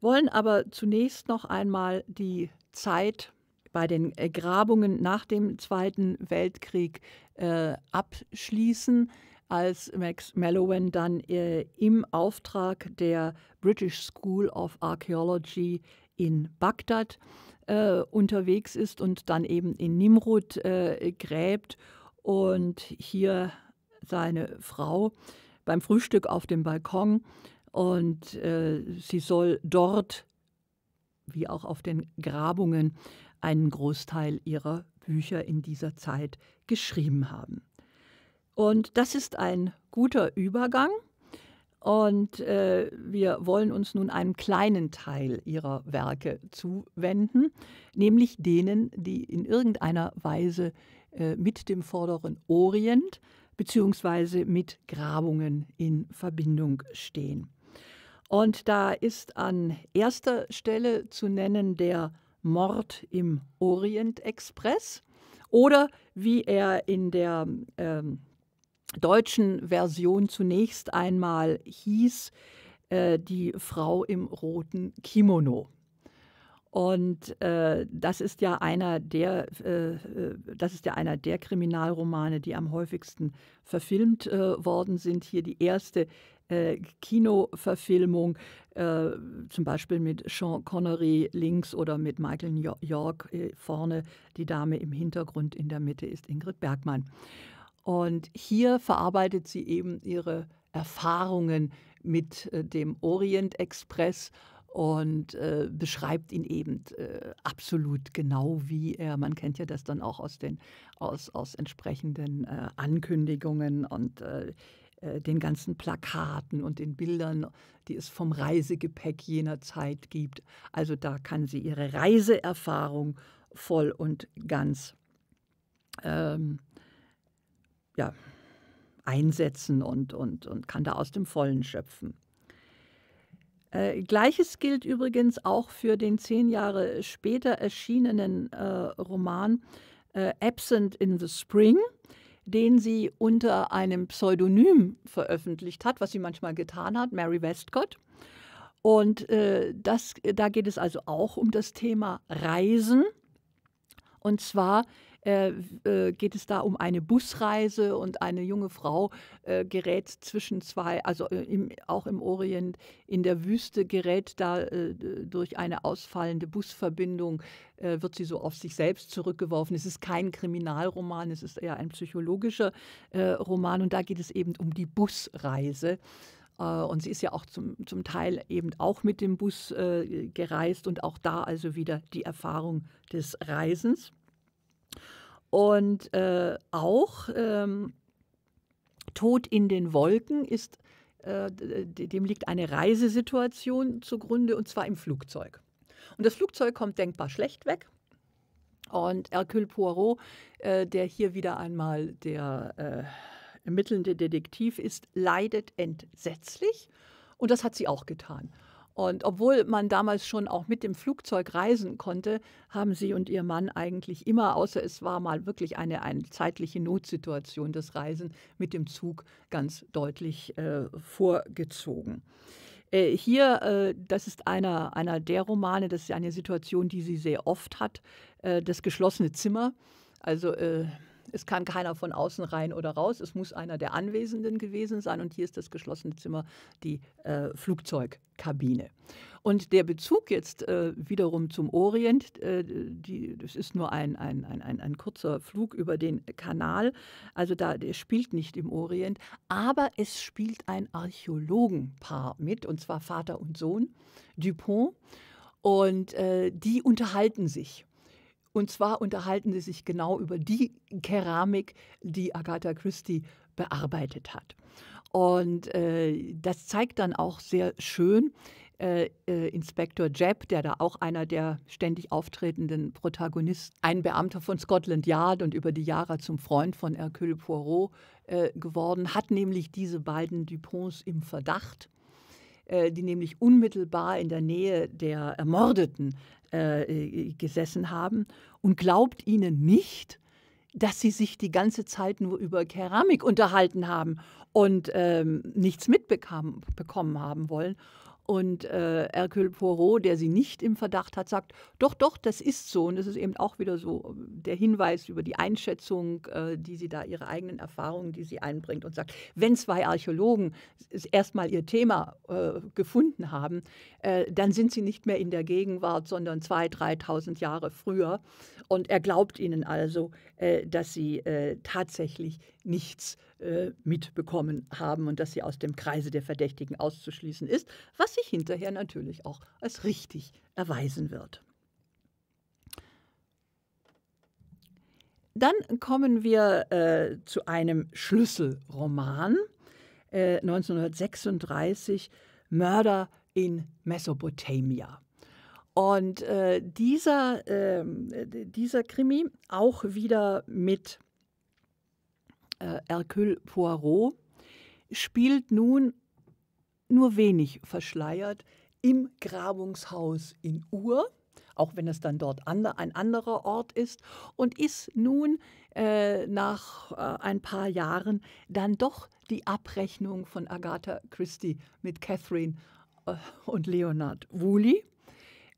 A: wollen aber zunächst noch einmal die Zeit bei den Grabungen nach dem Zweiten Weltkrieg äh, abschließen, als Max Mallowan dann äh, im Auftrag der British School of Archaeology in Bagdad äh, unterwegs ist und dann eben in Nimrud äh, gräbt und hier seine Frau beim Frühstück auf dem Balkon und äh, sie soll dort, wie auch auf den Grabungen, einen Großteil ihrer Bücher in dieser Zeit geschrieben haben. Und das ist ein guter Übergang und äh, wir wollen uns nun einem kleinen Teil ihrer Werke zuwenden, nämlich denen, die in irgendeiner Weise äh, mit dem vorderen Orient bzw. mit Grabungen in Verbindung stehen. Und da ist an erster Stelle zu nennen der Mord im Orient Express oder wie er in der ähm, deutschen Version zunächst einmal hieß äh, Die Frau im roten Kimono. Und äh, das ist ja einer der, äh, äh das ist ja einer der Kriminalromane, die am häufigsten verfilmt äh, worden sind. Hier die erste äh, Kinoverfilmung, zum Beispiel mit Sean Connery links oder mit Michael York vorne, die Dame im Hintergrund, in der Mitte ist Ingrid Bergmann. Und hier verarbeitet sie eben ihre Erfahrungen mit äh, dem Orientexpress und äh, beschreibt ihn eben äh, absolut genau, wie er, man kennt ja das dann auch aus, den, aus, aus entsprechenden äh, Ankündigungen und äh, äh, den ganzen Plakaten und den Bildern, die es vom Reisegepäck jener Zeit gibt. Also da kann sie ihre Reiseerfahrung voll und ganz ähm, ja, einsetzen und, und, und kann da aus dem Vollen schöpfen. Äh, Gleiches gilt übrigens auch für den zehn Jahre später erschienenen äh, Roman äh, Absent in the Spring, den sie unter einem Pseudonym veröffentlicht hat, was sie manchmal getan hat, Mary Westcott. Und äh, das, da geht es also auch um das Thema Reisen. Und zwar äh, äh, geht es da um eine Busreise und eine junge Frau äh, gerät zwischen zwei, also äh, im, auch im Orient, in der Wüste gerät da durch eine ausfallende Busverbindung, wird sie so auf sich selbst zurückgeworfen. Es ist kein Kriminalroman, es ist eher ein psychologischer Roman und da geht es eben um die Busreise. Und sie ist ja auch zum, zum Teil eben auch mit dem Bus äh, gereist und auch da also wieder die Erfahrung des Reisens. Und äh, auch ähm, Tod in den Wolken ist, äh, dem liegt eine Reisesituation zugrunde, und zwar im Flugzeug. Und das Flugzeug kommt denkbar schlecht weg. Und Hercule Poirot, äh, der hier wieder einmal der äh, ermittelnde Detektiv ist, leidet entsetzlich. Und das hat sie auch getan. Und obwohl man damals schon auch mit dem Flugzeug reisen konnte, haben sie und ihr Mann eigentlich immer, außer es war mal wirklich eine, eine zeitliche Notsituation, das Reisen mit dem Zug ganz deutlich äh, vorgezogen. Äh, hier, äh, das ist einer, einer der Romane, das ist eine Situation, die sie sehr oft hat, äh, das geschlossene Zimmer. Also äh, es kann keiner von außen rein oder raus. Es muss einer der Anwesenden gewesen sein. Und hier ist das geschlossene Zimmer die äh, Flugzeugkabine. Und der Bezug jetzt äh, wiederum zum Orient, äh, die, das ist nur ein, ein, ein, ein, kurzer Flug über den Kanal. Also da, der spielt nicht im Orient. Aber es spielt ein Archäologenpaar mit, und zwar Vater und Sohn, Dupont. Und äh, die unterhalten sich und zwar unterhalten sie sich genau über die Keramik, die Agatha Christie bearbeitet hat. Und äh, das zeigt dann auch sehr schön äh, äh, Inspektor Jebb, der da auch einer der ständig auftretenden Protagonisten, ein Beamter von Scotland Yard und über die Jahre zum Freund von Hercule Poirot äh, geworden, hat nämlich diese beiden Duponts im Verdacht äh, die nämlich unmittelbar in der Nähe der Ermordeten äh, äh, gesessen haben und glaubt ihnen nicht, dass sie sich die ganze Zeit nur über Keramik unterhalten haben und ähm, nichts mitbekommen haben wollen. Und äh, Hercule Poirot, der sie nicht im Verdacht hat, sagt, doch, doch, das ist so. Und das ist eben auch wieder so äh, der Hinweis über die Einschätzung, äh, die sie da, ihre eigenen Erfahrungen, die sie einbringt und sagt, wenn zwei Archäologen erstmal ihr Thema äh, gefunden haben, äh, dann sind sie nicht mehr in der Gegenwart, sondern 2.000, 3.000 Jahre früher. Und er glaubt ihnen also, äh, dass sie tatsächlich nichts äh, mitbekommen haben und dass sie aus dem Kreise der Verdächtigen auszuschließen ist, was sich hinterher natürlich auch als richtig erweisen wird. Dann kommen wir äh, zu einem Schlüsselroman. Äh, 1936 Mörder in Mesopotamia. Und äh, dieser, ähm, dieser Krimi auch wieder mit äh, Hercule Poirot, spielt nun nur wenig verschleiert im Grabungshaus in Ur, auch wenn es dann dort andre, ein anderer Ort ist, und ist nun äh, nach äh, ein paar Jahren dann doch die Abrechnung von Agatha Christie mit Catherine äh, und Leonard Woolley.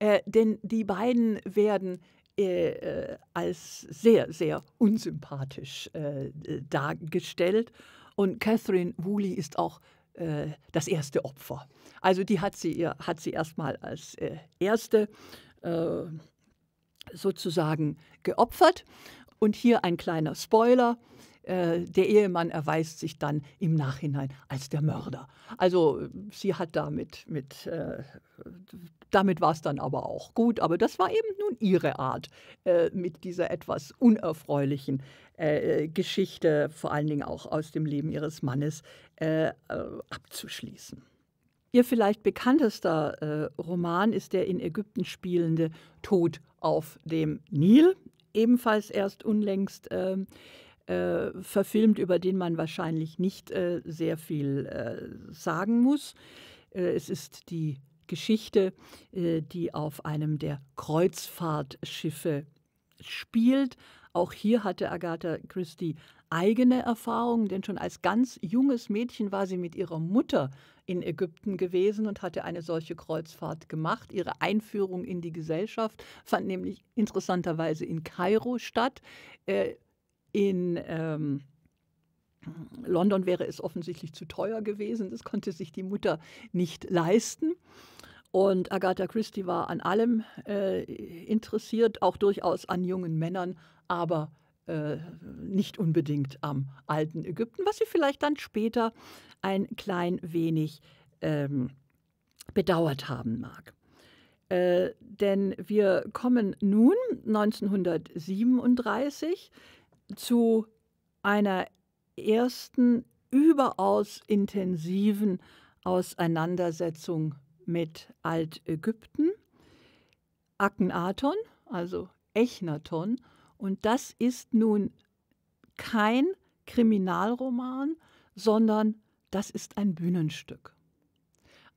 A: Äh, denn die beiden werden äh, äh, als sehr, sehr unsympathisch äh, äh, dargestellt. Und Catherine Woolley ist auch äh, das erste Opfer. Also die hat sie, hat sie erstmal als äh, erste sozusagen geopfert. Und hier ein kleiner Spoiler äh, der Ehemann erweist sich dann im Nachhinein als der Mörder. Also sie hat damit, mit, äh, damit war es dann aber auch gut. Aber das war eben nun ihre Art, äh, mit dieser etwas unerfreulichen äh, Geschichte, vor allen Dingen auch aus dem Leben ihres Mannes, äh, äh, abzuschließen. Ihr vielleicht bekanntester Roman ist der in Ägypten spielende Tod auf dem Nil, ebenfalls erst unlängst äh, äh, verfilmt, über den man wahrscheinlich nicht äh, sehr viel äh, sagen muss. Äh, es ist die Geschichte, äh, die auf einem der Kreuzfahrtschiffe spielt. Auch hier hatte Agatha Christie eigene Erfahrungen, denn schon als ganz junges Mädchen war sie mit ihrer Mutter in Ägypten gewesen und hatte eine solche Kreuzfahrt gemacht. Ihre Einführung in die Gesellschaft fand nämlich interessanterweise in Kairo statt. Äh, in ähm, London wäre es offensichtlich zu teuer gewesen, das konnte sich die Mutter nicht leisten. Und Agatha Christie war an allem äh, interessiert, auch durchaus an jungen Männern, aber äh, nicht unbedingt am alten Ägypten, was sie vielleicht dann später ein klein wenig ähm, bedauert haben mag. Äh, denn wir kommen nun 1937 zu einer ersten überaus intensiven Auseinandersetzung mit Altägypten. Akhenaton, also Echnaton, und das ist nun kein Kriminalroman, sondern das ist ein Bühnenstück.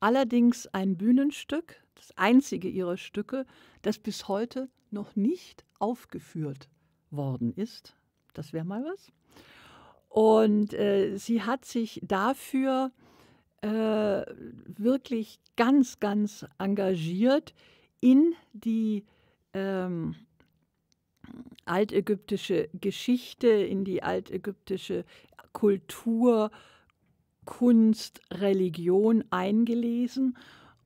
A: Allerdings ein Bühnenstück, das einzige ihrer Stücke, das bis heute noch nicht aufgeführt worden ist, das wäre mal was. Und äh, sie hat sich dafür äh, wirklich ganz, ganz engagiert in die ähm, altägyptische Geschichte, in die altägyptische Kultur, Kunst, Religion eingelesen.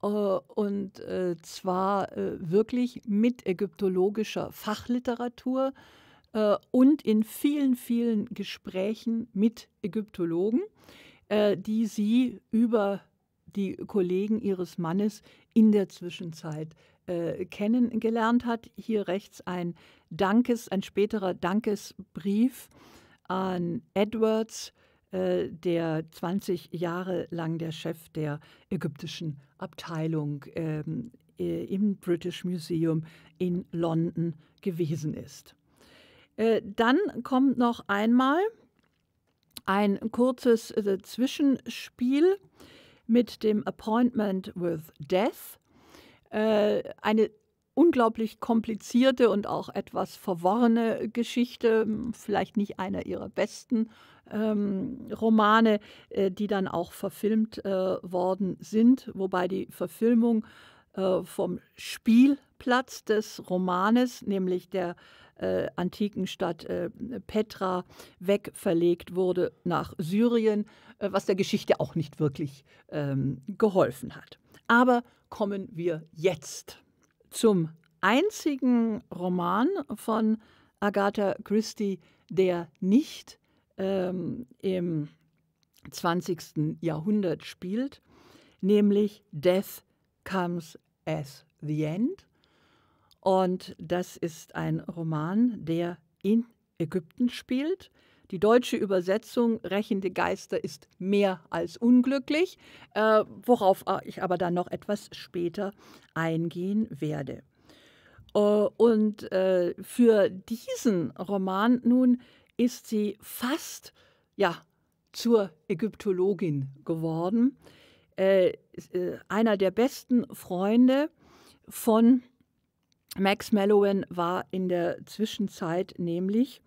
A: Äh, und äh, zwar äh, wirklich mit ägyptologischer Fachliteratur äh, und in vielen, vielen Gesprächen mit Ägyptologen, äh, die sie über die Kollegen ihres Mannes in der Zwischenzeit äh, kennengelernt hat. Hier rechts ein Dankes, ein späterer Dankesbrief an Edwards, der 20 Jahre lang der Chef der ägyptischen Abteilung ähm, im British Museum in London gewesen ist. Äh, dann kommt noch einmal ein kurzes äh, Zwischenspiel mit dem Appointment with Death. Äh, eine unglaublich komplizierte und auch etwas verworrene Geschichte, vielleicht nicht einer ihrer besten ähm, Romane, äh, die dann auch verfilmt äh, worden sind, wobei die Verfilmung äh, vom Spielplatz des Romanes, nämlich der äh, antiken Stadt äh, Petra wegverlegt wurde nach Syrien, äh, was der Geschichte auch nicht wirklich ähm, geholfen hat. Aber kommen wir jetzt zum einzigen Roman von Agatha Christie, der nicht ähm, im 20. Jahrhundert spielt, nämlich Death Comes as the End und das ist ein Roman, der in Ägypten spielt. Die deutsche Übersetzung Rächende Geister ist mehr als unglücklich, äh, worauf ich aber dann noch etwas später eingehen werde. Äh, und äh, für diesen Roman nun ist sie fast ja, zur Ägyptologin geworden. Äh, äh, einer der besten Freunde von Max Mallowan war in der Zwischenzeit nämlich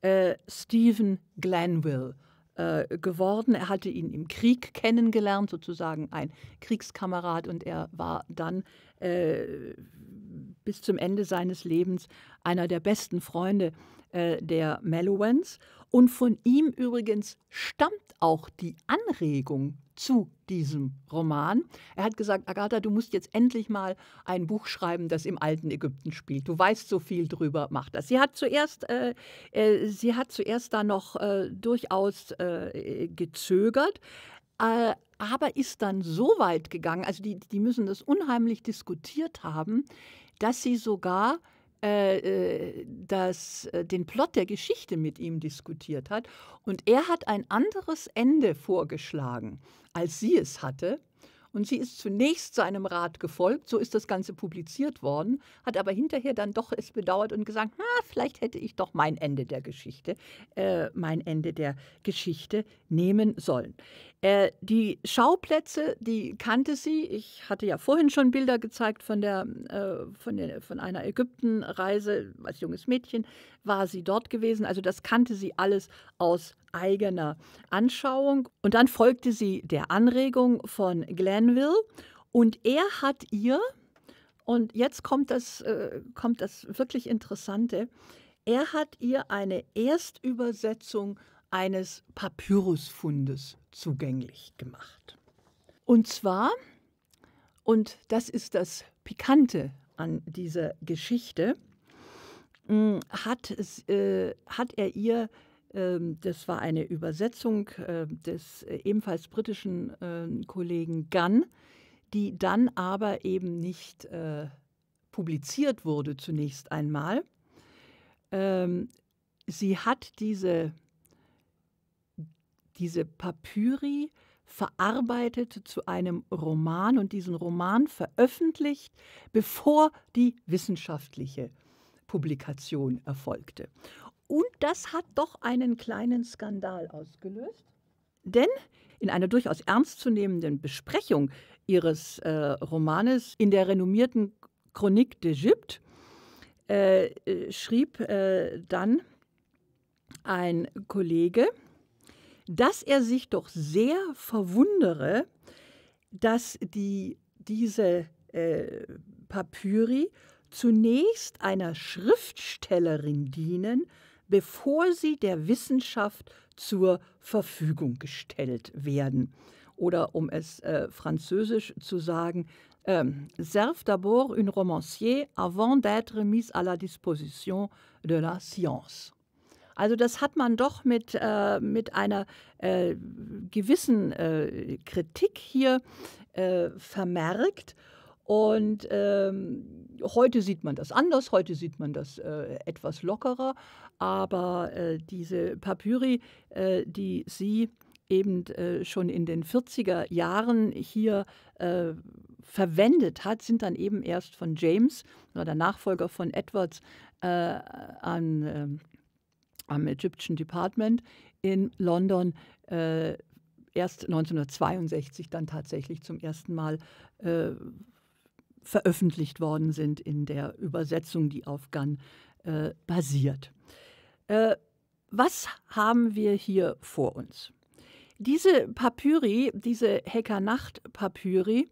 A: äh, Stephen Glanville äh, geworden. Er hatte ihn im Krieg kennengelernt, sozusagen ein Kriegskamerad, und er war dann äh, bis zum Ende seines Lebens einer der besten Freunde äh, der Mellowans. Und von ihm übrigens stammt auch die Anregung zu diesem Roman. Er hat gesagt, Agatha, du musst jetzt endlich mal ein Buch schreiben, das im alten Ägypten spielt. Du weißt so viel drüber, mach das. Sie hat zuerst, äh, äh, sie hat zuerst da noch äh, durchaus äh, gezögert äh, aber ist dann so weit gegangen, also die, die müssen das unheimlich diskutiert haben, dass sie sogar äh, äh den Plot der Geschichte mit ihm diskutiert hat. Und er hat ein anderes Ende vorgeschlagen als sie es hatte. Und sie ist zunächst seinem Rat gefolgt, so ist das Ganze publiziert worden, hat aber hinterher dann doch es bedauert und gesagt, na, vielleicht hätte ich doch mein Ende der Geschichte, äh, mein Ende der Geschichte nehmen sollen. Äh, die Schauplätze, die kannte sie. Ich hatte ja vorhin schon Bilder gezeigt von, der, äh, von, der, von einer Ägyptenreise. Als junges Mädchen war sie dort gewesen. Also das kannte sie alles aus eigener Anschauung. Und dann folgte sie der Anregung von Glenville. Und er hat ihr, und jetzt kommt das, äh, kommt das wirklich Interessante, er hat ihr eine Erstübersetzung eines Papyrusfundes zugänglich gemacht. Und zwar, und das ist das Pikante an dieser Geschichte, hm, hat, es, äh, hat er ihr, äh, das war eine Übersetzung äh, des ebenfalls britischen ähm, Kollegen Gunn, die dann aber eben nicht äh, publiziert wurde zunächst einmal. Ähm, sie hat diese diese Papyri verarbeitet zu einem Roman und diesen Roman veröffentlicht, bevor die wissenschaftliche Publikation erfolgte. Und das hat doch einen kleinen Skandal ausgelöst, denn in einer durchaus ernstzunehmenden Besprechung ihres äh, Romanes in der renommierten Chronique d'Egypte äh, äh, schrieb äh, dann ein Kollege, dass er sich doch sehr verwundere, dass die, diese äh, Papyri zunächst einer Schriftstellerin dienen, bevor sie der Wissenschaft zur Verfügung gestellt werden. Oder um es äh, französisch zu sagen, ähm, servent d'abord une romancier avant d'être mis à la disposition de la science. Also das hat man doch mit, äh, mit einer äh, gewissen äh, Kritik hier äh, vermerkt. Und ähm, heute sieht man das anders, heute sieht man das äh, etwas lockerer. Aber äh, diese Papyri, die Sie eben schon in den 40er Jahren hier verwendet hat, sind dann eben erst von James oder der Nachfolger von Edwards an ähm, am Egyptian Department in London äh, erst 1962 dann tatsächlich zum ersten Mal äh, veröffentlicht worden sind in der Übersetzung, die auf Gunn äh, basiert. Äh, was haben wir hier vor uns? Diese Papyri, diese Heckernacht-Papyri,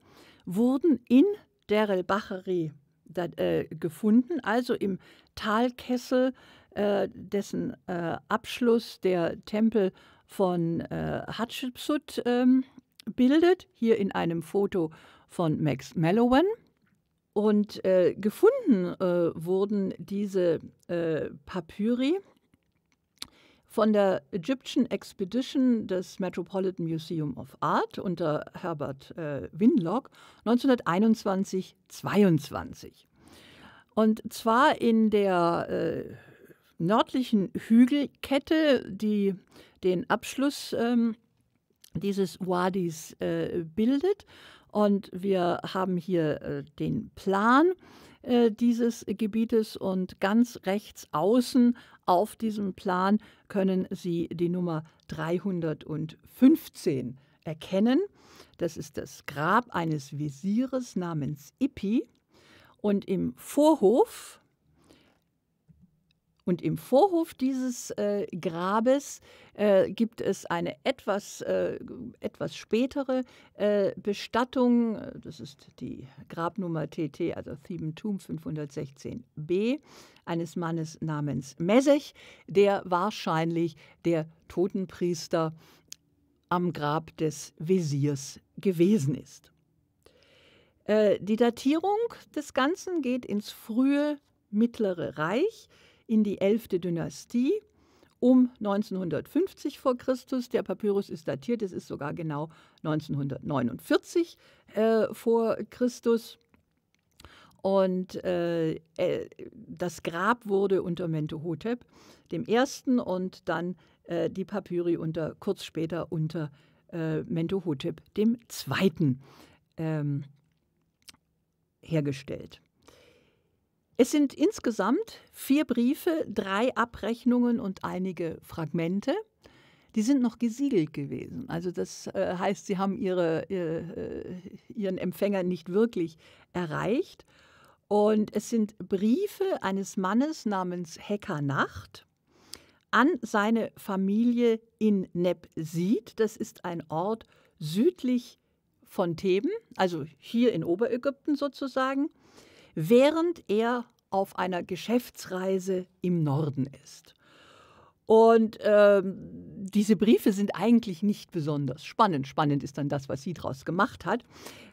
A: wurden in der Bacheri äh, gefunden, also im Talkessel äh, dessen äh, Abschluss der Tempel von äh, Hatshepsut ähm, bildet, hier in einem Foto von Max Mallowan. Und äh, gefunden äh, wurden diese äh, Papyri von der Egyptian Expedition des Metropolitan Museum of Art unter Herbert Winlock 1921-22. Und zwar in der nördlichen Hügelkette, die den Abschluss ähm, dieses Wadis äh, bildet. Und wir haben hier äh, den Plan äh, dieses Gebietes und ganz rechts außen auf diesem Plan können Sie die Nummer 315 erkennen. Das ist das Grab eines Visieres namens Ippi. Und im Vorhof und im Vorhof dieses äh, Grabes äh, gibt es eine etwas, äh, etwas spätere äh, Bestattung. Das ist die Grabnummer TT, also Theben Tomb 516b, eines Mannes namens Messech, der wahrscheinlich der Totenpriester am Grab des Wesirs gewesen ist. Äh, die Datierung des Ganzen geht ins frühe Mittlere Reich in die 11. Dynastie um 1950 vor Christus. Der Papyrus ist datiert, es ist sogar genau 1949 äh, vor Christus. Und äh, äh das Grab wurde unter Mentuhotep dem Ersten und dann äh, die Papyri unter, kurz später unter äh, Mentuhotep dem Zweiten ähm, hergestellt. Es sind insgesamt vier Briefe, drei Abrechnungen und einige Fragmente. Die sind noch gesiegelt gewesen. Also das äh, heißt, sie haben ihre, äh, äh, ihren Empfänger nicht wirklich erreicht. Und es sind Briefe eines Mannes namens Hecker Nacht an seine Familie in Nebsid. Das ist ein Ort südlich von Theben, also hier in Oberägypten sozusagen während er auf einer Geschäftsreise im Norden ist. Und ähm, diese Briefe sind eigentlich nicht besonders spannend. Spannend ist dann das, was sie daraus gemacht hat.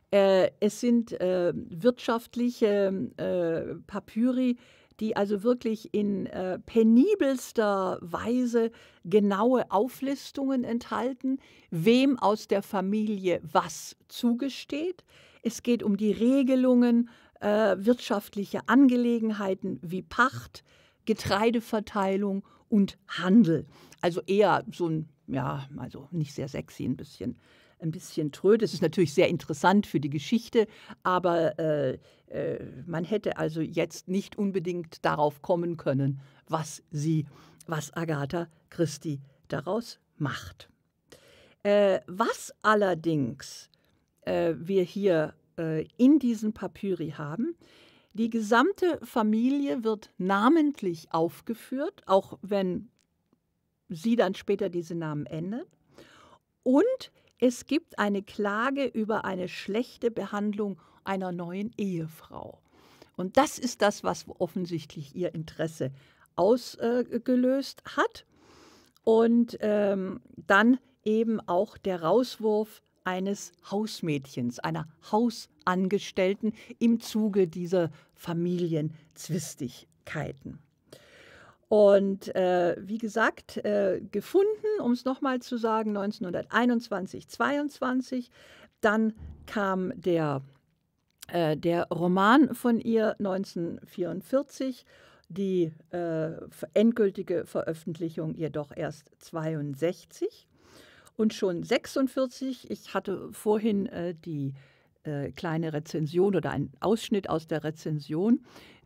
A: Äh, es sind äh, wirtschaftliche äh, Papyri, die also wirklich in äh, penibelster Weise genaue Auflistungen enthalten, wem aus der Familie was zugesteht. Es geht um die Regelungen äh, wirtschaftliche Angelegenheiten wie Pacht, Getreideverteilung und Handel. Also eher so ein, ja, also nicht sehr sexy, ein bisschen, ein bisschen tröd. Es ist natürlich sehr interessant für die Geschichte, aber äh, äh, man hätte also jetzt nicht unbedingt darauf kommen können, was sie, was Agatha Christi daraus macht. Äh, was allerdings äh, wir hier äh, in diesen Papyri haben. Die gesamte Familie wird namentlich aufgeführt, auch wenn sie dann später diese Namen ändert. Und es gibt eine Klage über eine schlechte Behandlung einer neuen Ehefrau. Und das ist das, was offensichtlich ihr Interesse ausgelöst hat. Und ähm, dann eben auch der Rauswurf eines Hausmädchens, einer Hausangestellten im Zuge dieser Familienzwistigkeiten. Und äh, wie gesagt, äh, gefunden, um es nochmal zu sagen, 1921, 22. Dann kam der, äh, der Roman von ihr 1944, die äh, endgültige Veröffentlichung jedoch erst 62. Und schon 46, ich hatte vorhin äh, die äh, kleine Rezension oder einen Ausschnitt aus der Rezension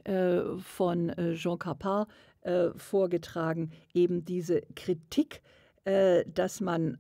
A: äh, von äh, Jean Capard äh, vorgetragen, eben diese Kritik äh, dass man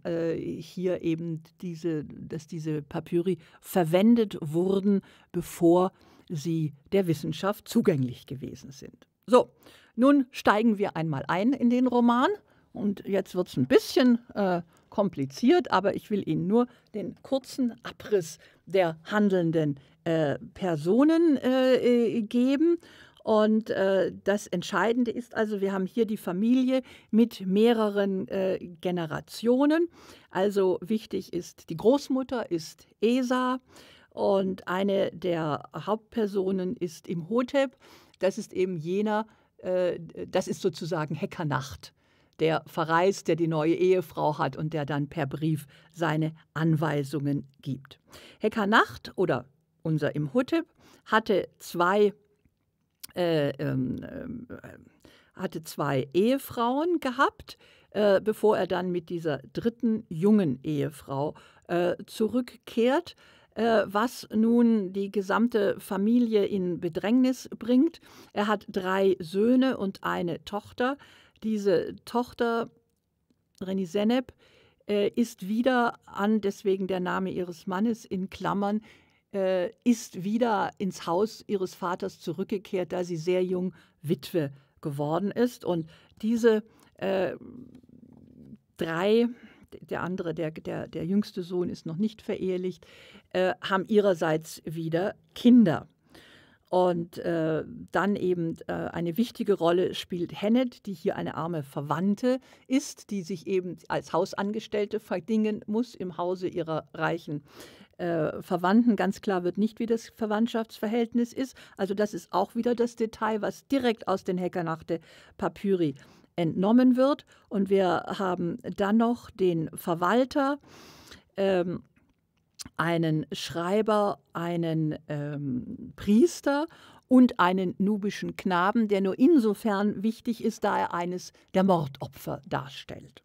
A: hier eben diese, dass diese Papyri verwendet wurden, bevor sie der Wissenschaft zugänglich gewesen sind. So, nun steigen wir einmal ein in den Roman und jetzt wird es ein bisschen äh, kompliziert, aber ich will Ihnen nur den kurzen Abriss der handelnden äh, Personen äh, äh, geben. Und äh, das Entscheidende ist also, wir haben hier die Familie mit mehreren äh, Generationen. Also wichtig ist, die Großmutter ist Esa und eine der Hauptpersonen ist Imhotep. Das ist eben jener, äh, das ist sozusagen Heckernacht der verreist, der die neue Ehefrau hat und der dann per Brief seine Anweisungen gibt. Hecker Nacht oder unser Imhotep hatte zwei äh, ähm, äh, hatte zwei Ehefrauen gehabt, äh, bevor er dann mit dieser dritten jungen Ehefrau äh, zurückkehrt, äh, was nun die gesamte Familie in Bedrängnis bringt. Er hat drei Söhne und eine Tochter. Diese Tochter Reni Seneb äh, ist wieder an, deswegen der Name ihres Mannes in Klammern, äh, ist wieder ins Haus ihres Vaters zurückgekehrt, da sie sehr jung Witwe geworden ist. Und diese äh, drei, der andere, der, der, der jüngste Sohn ist noch nicht verehelicht, äh, haben ihrerseits wieder Kinder. Und äh, dann eben äh, eine wichtige Rolle spielt Hennet, die hier eine arme Verwandte ist, die sich eben als Hausangestellte verdingen muss im Hause ihrer reichen äh, Verwandten. Ganz klar wird nicht, wie das Verwandtschaftsverhältnis ist. Also das ist auch wieder das Detail, was direkt aus den Heckernachte Papyri entnommen wird. Und wir haben dann noch den Verwalter. Ähm, einen Schreiber, einen ähm, Priester und einen nubischen Knaben, der nur insofern wichtig ist, da er eines der Mordopfer darstellt.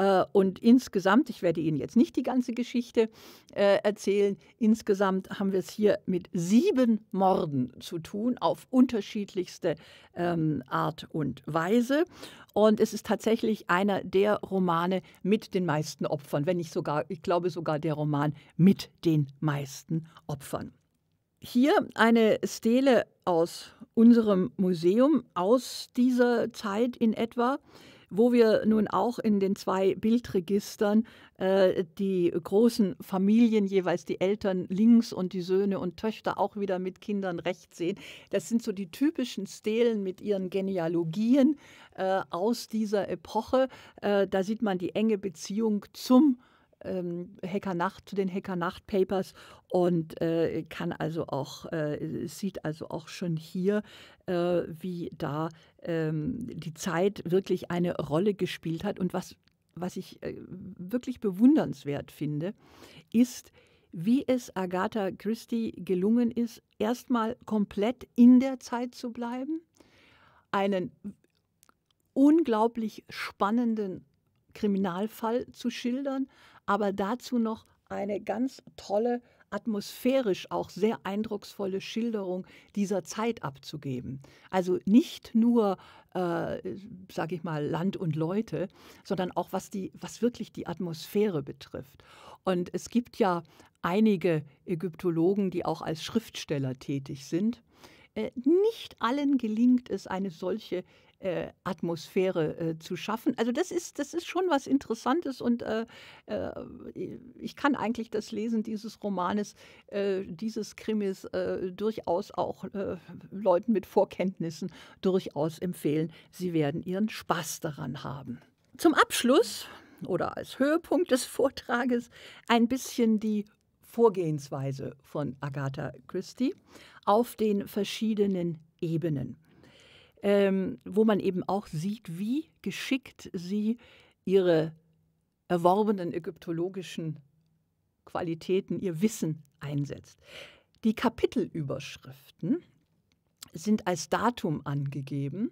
A: Äh, und insgesamt, ich werde Ihnen jetzt nicht die ganze Geschichte äh, erzählen, insgesamt haben wir es hier mit sieben Morden zu tun, auf unterschiedlichste ähm, Art und Weise. Und es ist tatsächlich einer der Romane mit den meisten Opfern, wenn nicht sogar, ich glaube sogar der Roman mit den meisten Opfern. Hier eine Stele aus unserem Museum aus dieser Zeit in etwa wo wir nun auch in den zwei Bildregistern äh, die großen Familien, jeweils die Eltern links und die Söhne und Töchter auch wieder mit Kindern rechts sehen. Das sind so die typischen Stelen mit ihren Genealogien äh, aus dieser Epoche. Äh, da sieht man die enge Beziehung zum ähm, Hacker Nacht zu den Hacker Nacht Papers und äh, kann also auch äh, sieht also auch schon hier, äh, wie da ähm, die Zeit wirklich eine Rolle gespielt hat und was was ich äh, wirklich bewundernswert finde, ist, wie es Agatha Christie gelungen ist, erstmal komplett in der Zeit zu bleiben, einen unglaublich spannenden Kriminalfall zu schildern, aber dazu noch eine ganz tolle, atmosphärisch auch sehr eindrucksvolle Schilderung dieser Zeit abzugeben. Also nicht nur, äh, sage ich mal, Land und Leute, sondern auch was, die, was wirklich die Atmosphäre betrifft. Und es gibt ja einige Ägyptologen, die auch als Schriftsteller tätig sind. Äh, nicht allen gelingt es, eine solche äh, Atmosphäre äh, zu schaffen. Also das ist, das ist schon was Interessantes und äh, äh ich kann eigentlich das Lesen dieses Romanes, äh, dieses Krimis äh, durchaus auch Leuten mit Vorkenntnissen durchaus empfehlen. Sie werden ihren Spaß daran haben. Zum Abschluss oder als Höhepunkt des Vortrages ein bisschen die Vorgehensweise von Agatha Christie auf den verschiedenen Ebenen ähm, wo man eben auch sieht, wie geschickt sie ihre erworbenen ägyptologischen Qualitäten, ihr Wissen einsetzt. Die Kapitelüberschriften sind als Datum angegeben,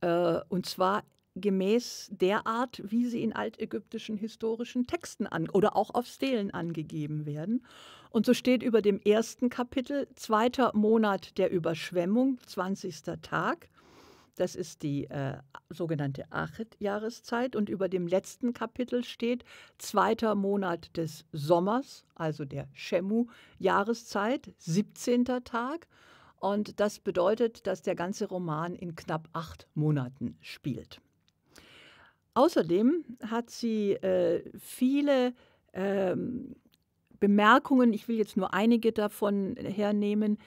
A: äh, und zwar gemäß der Art, wie sie in altägyptischen historischen Texten an oder auch auf Stelen angegeben werden. Und so steht über dem ersten Kapitel zweiter Monat der Überschwemmung, 20. Tag. Das ist die äh, sogenannte Achet-Jahreszeit. Und über dem letzten Kapitel steht zweiter Monat des Sommers, also der shemu jahreszeit 17. Tag. Und das bedeutet, dass der ganze Roman in knapp acht Monaten spielt. Außerdem hat sie äh, viele ähm, Bemerkungen, ich will jetzt nur einige davon hernehmen,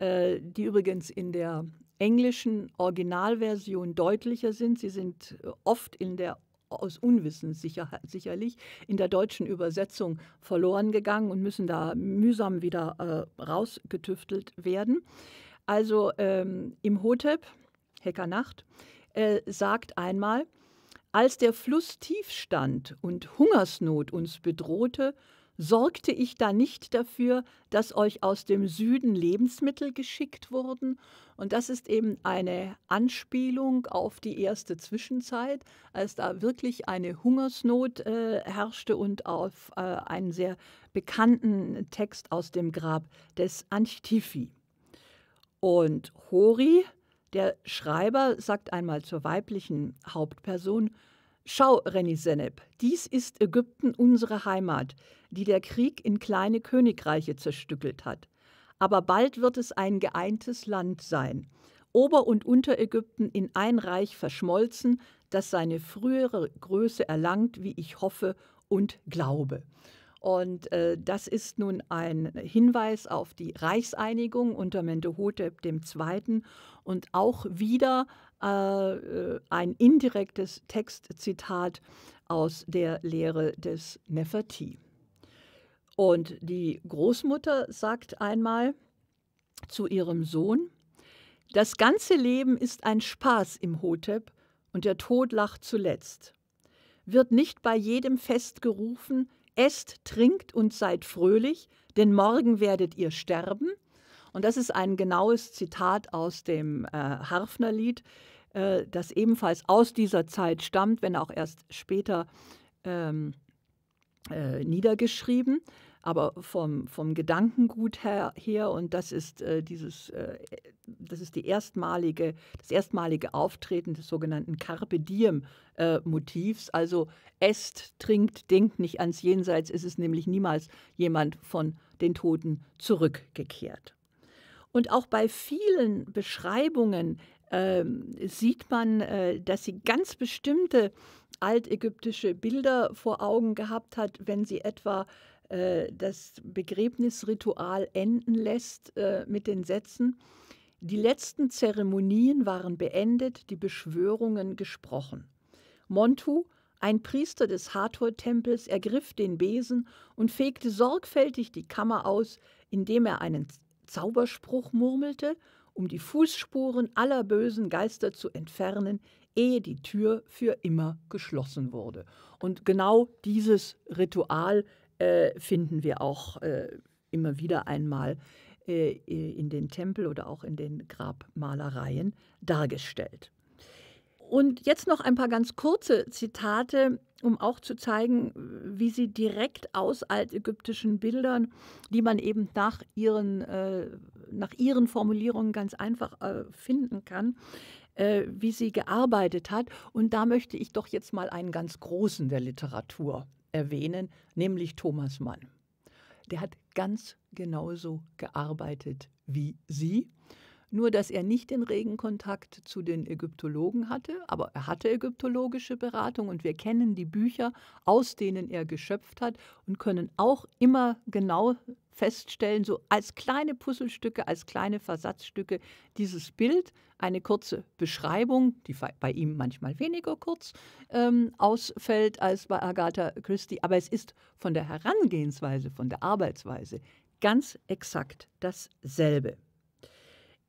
A: äh, die übrigens in der englischen Originalversion deutlicher sind. Sie sind äh, oft in der aus Unwissen sicher, sicherlich in der deutschen Übersetzung verloren gegangen und müssen da mühsam wieder äh, rausgetüftelt werden. Also ähm, im Hotep, Heckernacht, äh, sagt einmal, als der Fluss tief stand und Hungersnot uns bedrohte, sorgte ich da nicht dafür, dass euch aus dem Süden Lebensmittel geschickt wurden? Und das ist eben eine Anspielung auf die erste Zwischenzeit, als da wirklich eine Hungersnot äh, herrschte und auf äh, einen sehr bekannten Text aus dem Grab des Antifi. Und Hori, der Schreiber, sagt einmal zur weiblichen Hauptperson, Schau, Reni Seneb, dies ist Ägypten unsere Heimat die der Krieg in kleine Königreiche zerstückelt hat. Aber bald wird es ein geeintes Land sein. Ober- und Unterägypten in ein Reich verschmolzen, das seine frühere Größe erlangt, wie ich hoffe und glaube. Und äh, das ist nun ein Hinweis auf die Reichseinigung unter Mendehotep II. und auch wieder äh, ein indirektes Textzitat aus der Lehre des Neferti. Und die Großmutter sagt einmal zu ihrem Sohn, das ganze Leben ist ein Spaß im Hotep und der Tod lacht zuletzt. Wird nicht bei jedem Fest gerufen, esst, trinkt und seid fröhlich, denn morgen werdet ihr sterben. Und das ist ein genaues Zitat aus dem äh, harfner äh, das ebenfalls aus dieser Zeit stammt, wenn auch erst später ähm, äh, niedergeschrieben aber vom, vom Gedankengut her, her und das ist, äh, dieses, äh, das ist die erstmalige, das erstmalige Auftreten des sogenannten Carpe Diem äh, Motivs. Also esst, trinkt, denkt nicht ans Jenseits, ist es nämlich niemals jemand von den Toten zurückgekehrt. Und auch bei vielen Beschreibungen ähm, sieht man, äh, dass sie ganz bestimmte altägyptische Bilder vor Augen gehabt hat, wenn sie etwa äh, das Begräbnisritual enden lässt äh, mit den Sätzen, die letzten Zeremonien waren beendet, die Beschwörungen gesprochen. Montu, ein Priester des Hathor-Tempels, ergriff den Besen und fegte sorgfältig die Kammer aus, indem er einen Zauberspruch murmelte, um die Fußspuren aller bösen Geister zu entfernen, ehe die Tür für immer geschlossen wurde. Und genau dieses Ritual äh, finden wir auch äh, immer wieder einmal äh, in den Tempel oder auch in den Grabmalereien dargestellt. Und jetzt noch ein paar ganz kurze Zitate, um auch zu zeigen, wie sie direkt aus altägyptischen Bildern, die man eben nach ihren, äh, nach ihren Formulierungen ganz einfach äh, finden kann, wie sie gearbeitet hat. Und da möchte ich doch jetzt mal einen ganz großen der Literatur erwähnen, nämlich Thomas Mann. Der hat ganz genauso gearbeitet wie Sie nur dass er nicht den regen Kontakt zu den Ägyptologen hatte, aber er hatte ägyptologische Beratung und wir kennen die Bücher, aus denen er geschöpft hat und können auch immer genau feststellen, so als kleine Puzzlestücke, als kleine Versatzstücke dieses Bild, eine kurze Beschreibung, die bei ihm manchmal weniger kurz ähm, ausfällt als bei Agatha Christie, aber es ist von der Herangehensweise, von der Arbeitsweise ganz exakt dasselbe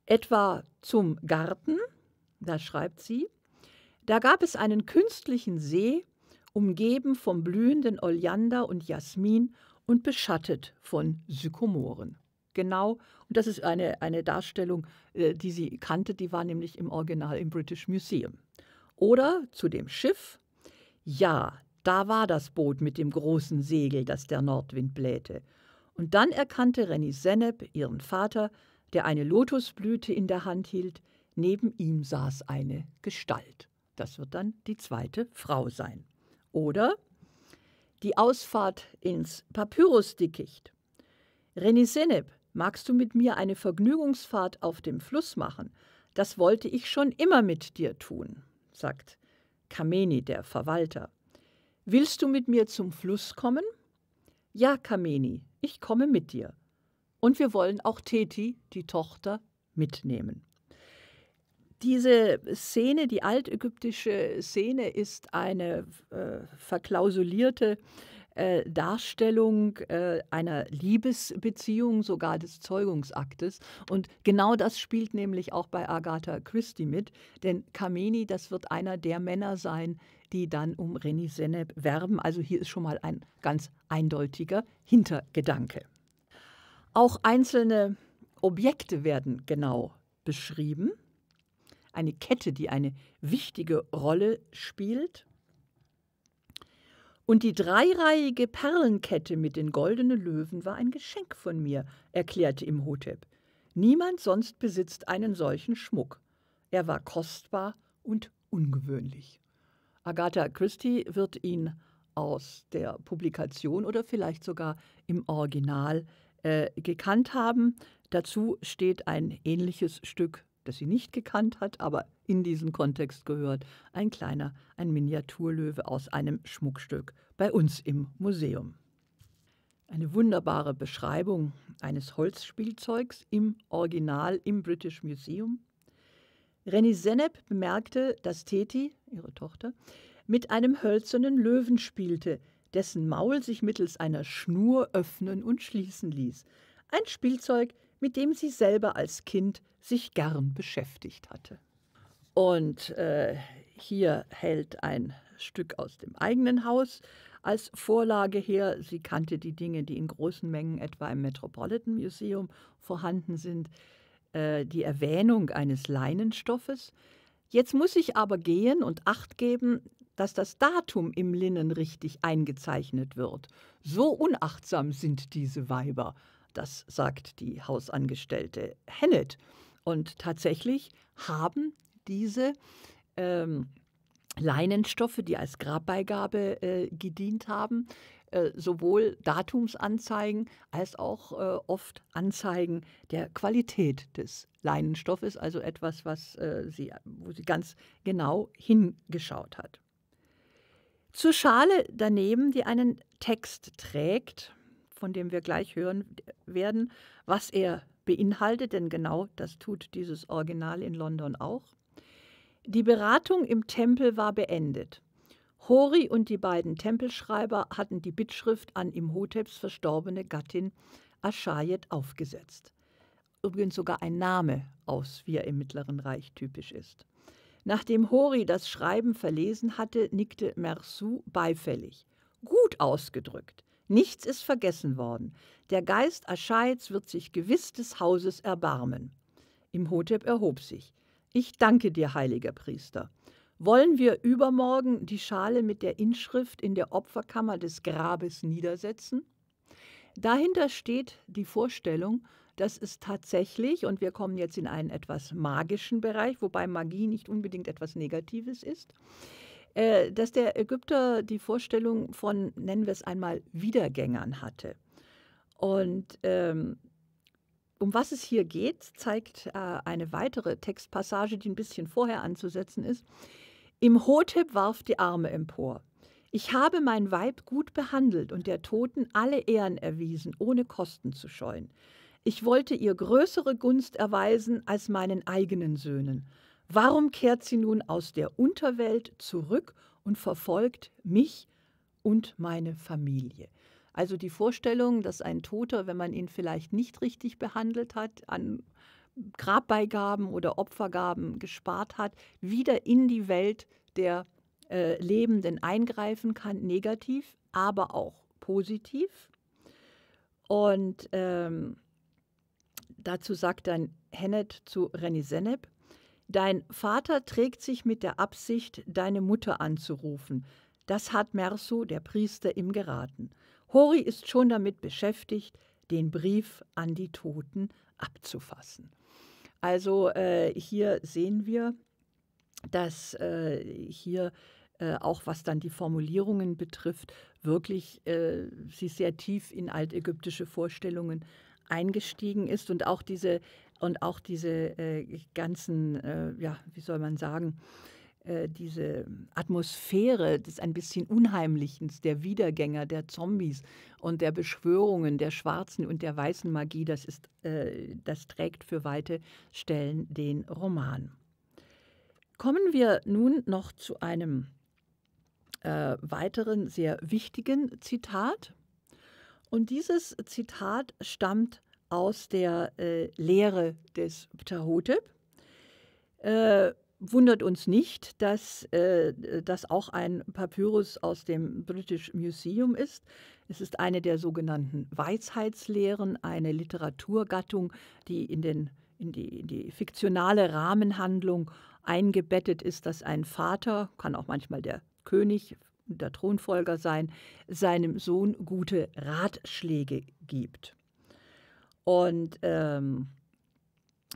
A: etwa zum Garten, da schreibt sie, da gab es einen künstlichen See, umgeben vom blühenden Oleander und Jasmin und beschattet von Sykomoren. Genau, und das ist eine, eine Darstellung, äh, die sie kannte, die war nämlich im Original im British Museum. Oder zu dem Schiff, ja, da war das Boot mit dem großen Segel, das der Nordwind blähte. Und dann erkannte Renny Senneb ihren Vater, der eine Lotusblüte in der Hand hielt, neben ihm saß eine Gestalt. Das wird dann die zweite Frau sein. Oder die Ausfahrt ins Papyrusdickicht. Reni Seneb, magst du mit mir eine Vergnügungsfahrt auf dem Fluss machen? Das wollte ich schon immer mit dir tun, sagt Kameni, der Verwalter. Willst du mit mir zum Fluss kommen? Ja, Kameni, ich komme mit dir, und wir wollen auch Teti, die Tochter, mitnehmen. Diese Szene, die altägyptische Szene, ist eine äh, verklausulierte äh, Darstellung äh, einer Liebesbeziehung, sogar des Zeugungsaktes. Und genau das spielt nämlich auch bei Agatha Christie mit, denn Kameni, das wird einer der Männer sein, die dann um Reni Seneb werben. Also hier ist schon mal ein ganz eindeutiger Hintergedanke. Auch einzelne Objekte werden genau beschrieben. Eine Kette, die eine wichtige Rolle spielt. Und die dreireihige Perlenkette mit den goldenen Löwen war ein Geschenk von mir, erklärte Imhotep. Niemand sonst besitzt einen solchen Schmuck. Er war kostbar und ungewöhnlich. Agatha Christie wird ihn aus der Publikation oder vielleicht sogar im Original äh, gekannt haben. Dazu steht ein ähnliches Stück, das sie nicht gekannt hat, aber in diesen Kontext gehört, ein kleiner, ein Miniaturlöwe aus einem Schmuckstück bei uns im Museum. Eine wunderbare Beschreibung eines Holzspielzeugs im Original im British Museum. Renny Seneb bemerkte, dass Teti, ihre Tochter, mit einem hölzernen Löwen spielte, dessen Maul sich mittels einer Schnur öffnen und schließen ließ. Ein Spielzeug, mit dem sie selber als Kind sich gern beschäftigt hatte. Und äh, hier hält ein Stück aus dem eigenen Haus als Vorlage her. Sie kannte die Dinge, die in großen Mengen etwa im Metropolitan Museum vorhanden sind, äh, die Erwähnung eines Leinenstoffes. Jetzt muss ich aber gehen und acht geben, dass das Datum im Linnen richtig eingezeichnet wird. So unachtsam sind diese Weiber, das sagt die Hausangestellte Hennet. Und tatsächlich haben diese ähm, Leinenstoffe, die als Grabbeigabe äh, gedient haben, äh, sowohl Datumsanzeigen als auch äh, oft Anzeigen der Qualität des Leinenstoffes, also etwas, was äh, sie, wo sie ganz genau hingeschaut hat. Zur Schale daneben, die einen Text trägt, von dem wir gleich hören werden, was er beinhaltet, denn genau das tut dieses Original in London auch. Die Beratung im Tempel war beendet. Hori und die beiden Tempelschreiber hatten die Bittschrift an Imhoteps verstorbene Gattin Aschayet aufgesetzt. Übrigens sogar ein Name aus, wie er im Mittleren Reich typisch ist. Nachdem Hori das Schreiben verlesen hatte, nickte Mersu beifällig. Gut ausgedrückt. Nichts ist vergessen worden. Der Geist Ascheids wird sich gewiss des Hauses erbarmen. Imhotep erhob sich. Ich danke dir, heiliger Priester. Wollen wir übermorgen die Schale mit der Inschrift in der Opferkammer des Grabes niedersetzen? Dahinter steht die Vorstellung, dass es tatsächlich, und wir kommen jetzt in einen etwas magischen Bereich, wobei Magie nicht unbedingt etwas Negatives ist, äh, dass der Ägypter die Vorstellung von, nennen wir es einmal, Wiedergängern hatte. Und ähm, um was es hier geht, zeigt äh, eine weitere Textpassage, die ein bisschen vorher anzusetzen ist. Im Hotep warf die Arme empor. Ich habe mein Weib gut behandelt und der Toten alle Ehren erwiesen, ohne Kosten zu scheuen. Ich wollte ihr größere Gunst erweisen als meinen eigenen Söhnen. Warum kehrt sie nun aus der Unterwelt zurück und verfolgt mich und meine Familie? Also die Vorstellung, dass ein Toter, wenn man ihn vielleicht nicht richtig behandelt hat, an Grabbeigaben oder Opfergaben gespart hat, wieder in die Welt der äh, Lebenden eingreifen kann, negativ, aber auch positiv. Und ähm, Dazu sagt dann Hennet zu Renny Seneb, Dein Vater trägt sich mit der Absicht, deine Mutter anzurufen. Das hat Mersu, der Priester, ihm geraten. Hori ist schon damit beschäftigt, den Brief an die Toten abzufassen. Also äh, hier sehen wir, dass äh, hier äh, auch was dann die Formulierungen betrifft, wirklich äh, sie sehr tief in altägyptische Vorstellungen eingestiegen ist und auch diese und auch diese äh, ganzen, äh, ja, wie soll man sagen, äh, diese Atmosphäre des ein bisschen Unheimlichen, der Wiedergänger, der Zombies und der Beschwörungen der schwarzen und der weißen Magie, das, ist, äh, das trägt für weite Stellen den Roman. Kommen wir nun noch zu einem äh, weiteren sehr wichtigen Zitat und dieses Zitat stammt aus der äh, Lehre des Ptahotep. Äh, wundert uns nicht, dass äh, das auch ein Papyrus aus dem British Museum ist. Es ist eine der sogenannten Weisheitslehren, eine Literaturgattung, die in, den, in, die, in die fiktionale Rahmenhandlung eingebettet ist, dass ein Vater, kann auch manchmal der König der Thronfolger sein, seinem Sohn gute Ratschläge gibt. Und ähm,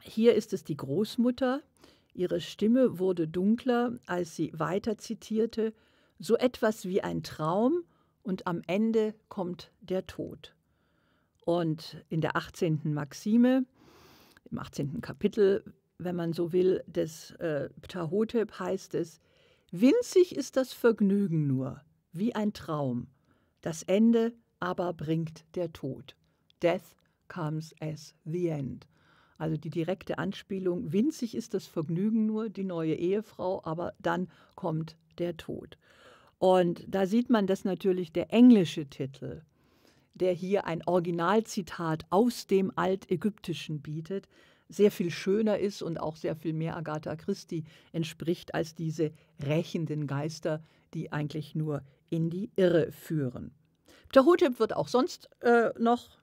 A: hier ist es die Großmutter. Ihre Stimme wurde dunkler, als sie weiter zitierte, so etwas wie ein Traum und am Ende kommt der Tod. Und in der 18. Maxime, im 18. Kapitel, wenn man so will, des äh, Ptahotep heißt es, Winzig ist das Vergnügen nur, wie ein Traum. Das Ende aber bringt der Tod. Death comes as the end. Also die direkte Anspielung, winzig ist das Vergnügen nur, die neue Ehefrau, aber dann kommt der Tod. Und da sieht man, dass natürlich der englische Titel, der hier ein Originalzitat aus dem Altägyptischen bietet, sehr viel schöner ist und auch sehr viel mehr Agatha Christi entspricht als diese rächenden Geister, die eigentlich nur in die Irre führen. Ptahotep wird auch sonst äh, noch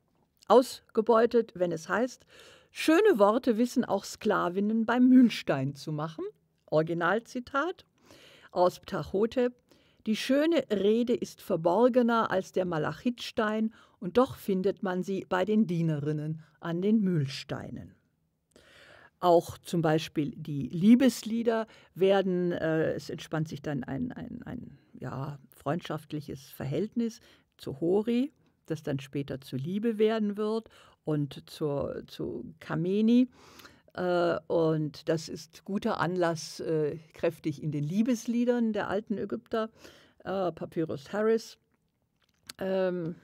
A: ausgebeutet, wenn es heißt, schöne Worte wissen auch Sklavinnen beim Mühlstein zu machen. Originalzitat aus Ptahotep. Die schöne Rede ist verborgener als der Malachitstein, und doch findet man sie bei den Dienerinnen an den Mühlsteinen. Auch zum Beispiel die Liebeslieder werden, äh, es entspannt sich dann ein, ein, ein ja, freundschaftliches Verhältnis zu Hori, das dann später zu Liebe werden wird und zur, zu Kameni. Äh, und das ist guter Anlass, äh, kräftig in den Liebesliedern der alten Ägypter, äh, Papyrus Harris. Ähm,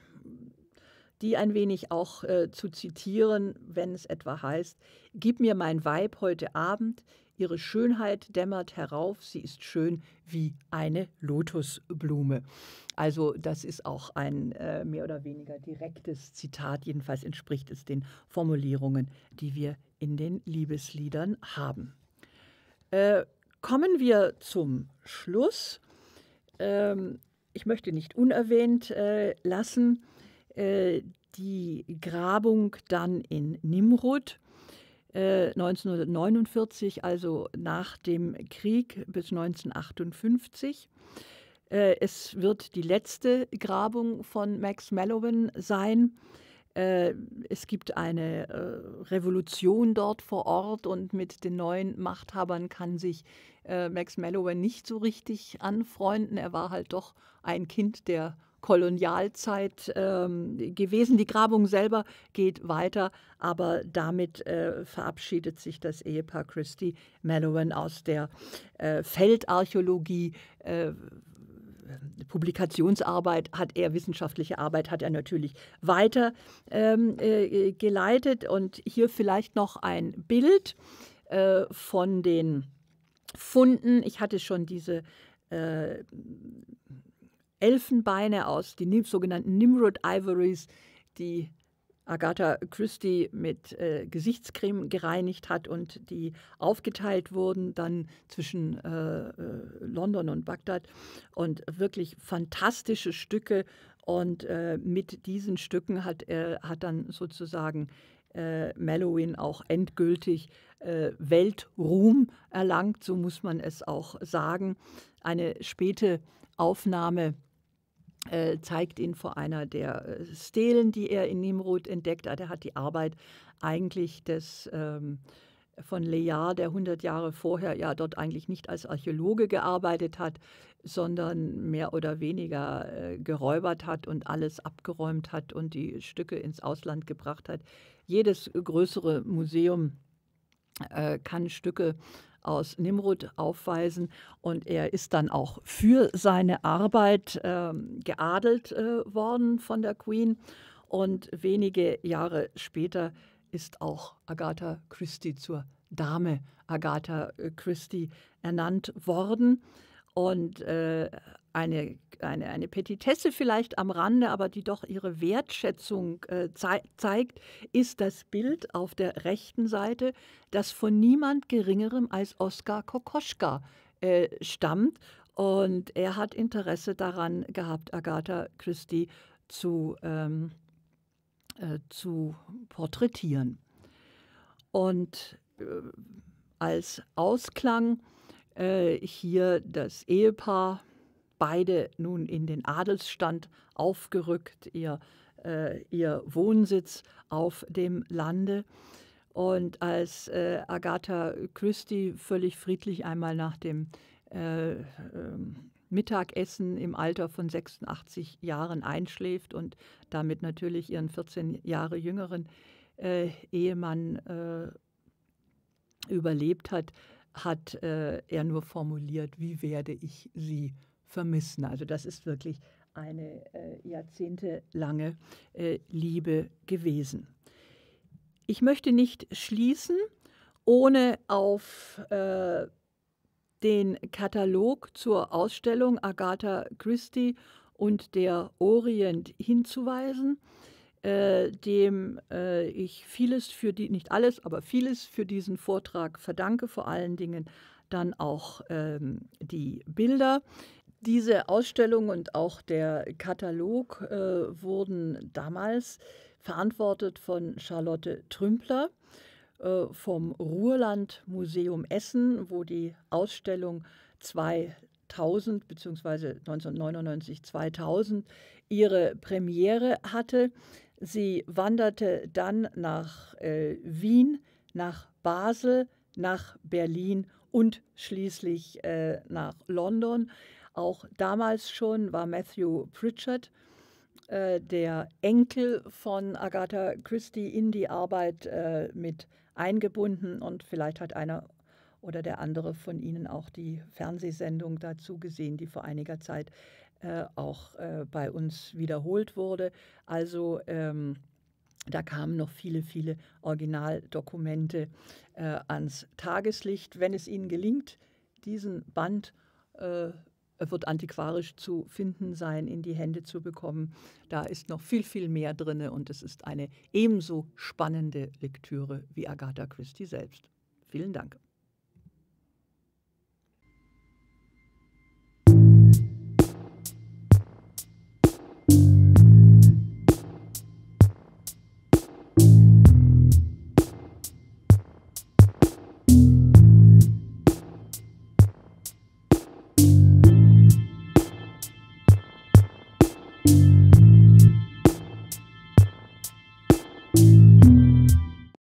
A: die ein wenig auch äh, zu zitieren, wenn es etwa heißt, Gib mir mein Weib heute Abend, ihre Schönheit dämmert herauf, sie ist schön wie eine Lotusblume. Also das ist auch ein äh, mehr oder weniger direktes Zitat, jedenfalls entspricht es den Formulierungen, die wir in den Liebesliedern haben. Äh, kommen wir zum Schluss. Ähm, ich möchte nicht unerwähnt äh, lassen, äh, die Grabung dann in Nimrud. 1949, äh, also nach dem Krieg bis 1958. Äh, es wird die letzte Grabung von Max Mallowan sein. Es gibt eine Revolution dort vor Ort und mit den neuen Machthabern kann sich Max Mallowan nicht so richtig anfreunden. Er war halt doch ein Kind der Kolonialzeit ähm, gewesen. Die Grabung selber geht weiter, aber damit äh, verabschiedet sich das Ehepaar Christie Mallowan aus der äh, Feldarchäologie. Äh, Publikationsarbeit hat er, wissenschaftliche Arbeit hat er natürlich weiter ähm, äh, geleitet. Und hier vielleicht noch ein Bild äh, von den Funden. Ich hatte schon diese äh, Elfenbeine aus den sogenannten Nimrod Ivories, die Agatha Christie mit äh, Gesichtscreme gereinigt hat und die aufgeteilt wurden dann zwischen äh, äh, London und Bagdad. Und wirklich fantastische Stücke. Und äh, mit diesen Stücken hat er hat dann sozusagen äh, Mallowin auch endgültig äh, Weltruhm erlangt, so muss man es auch sagen. Eine späte Aufnahme äh, zeigt ihn vor einer der äh, Stelen, die er in Nimrod entdeckt hat. Ah, er hat die Arbeit eigentlich des ähm, von Layard, der 100 Jahre vorher ja dort eigentlich nicht als Archäologe gearbeitet hat, sondern mehr oder weniger äh, geräubert hat und alles abgeräumt hat und die Stücke ins Ausland gebracht hat. Jedes größere Museum äh, kann Stücke aus Nimrud aufweisen. Und er ist dann auch für seine Arbeit äh, geadelt äh, worden von der Queen. Und wenige Jahre später ist auch Agatha Christie zur Dame Agatha äh, Christie ernannt worden. Und äh, eine eine, eine Petitesse vielleicht am Rande, aber die doch ihre Wertschätzung äh, zei zeigt, ist das Bild auf der rechten Seite, das von niemand Geringerem als Oskar Kokoschka äh, stammt. Und er hat Interesse daran gehabt, Agatha Christie zu, ähm, äh, zu porträtieren. Und äh, als Ausklang äh, hier das Ehepaar beide nun in den Adelsstand aufgerückt, ihr, äh, ihr Wohnsitz auf dem Lande. Und als äh, Agatha Christie völlig friedlich einmal nach dem äh, ähm, Mittagessen im Alter von 86 Jahren einschläft und damit natürlich ihren 14 Jahre jüngeren äh, Ehemann äh, überlebt hat, hat äh, er nur formuliert, wie werde ich sie vermissen. Also das ist wirklich eine äh, jahrzehntelange äh, Liebe gewesen. Ich möchte nicht schließen, ohne auf äh, den Katalog zur Ausstellung Agatha Christie und der Orient hinzuweisen, äh, dem äh, ich vieles für die, nicht alles, aber vieles für diesen Vortrag verdanke, vor allen Dingen dann auch ähm, die Bilder, diese Ausstellung und auch der Katalog äh, wurden damals verantwortet von Charlotte Trümpler äh, vom Ruhrland Museum Essen, wo die Ausstellung 2000 bzw. 1999 2000 ihre Premiere hatte. Sie wanderte dann nach äh, Wien, nach Basel, nach Berlin und schließlich äh, nach London. Auch damals schon war Matthew Pritchard, äh, der Enkel von Agatha Christie, in die Arbeit äh, mit eingebunden und vielleicht hat einer oder der andere von Ihnen auch die Fernsehsendung dazu gesehen, die vor einiger Zeit äh, auch äh, bei uns wiederholt wurde. Also ähm, da kamen noch viele, viele Originaldokumente äh, ans Tageslicht. Wenn es Ihnen gelingt, diesen Band äh, wird antiquarisch zu finden sein, in die Hände zu bekommen. Da ist noch viel, viel mehr drin und es ist eine ebenso spannende Lektüre wie Agatha Christie selbst. Vielen Dank.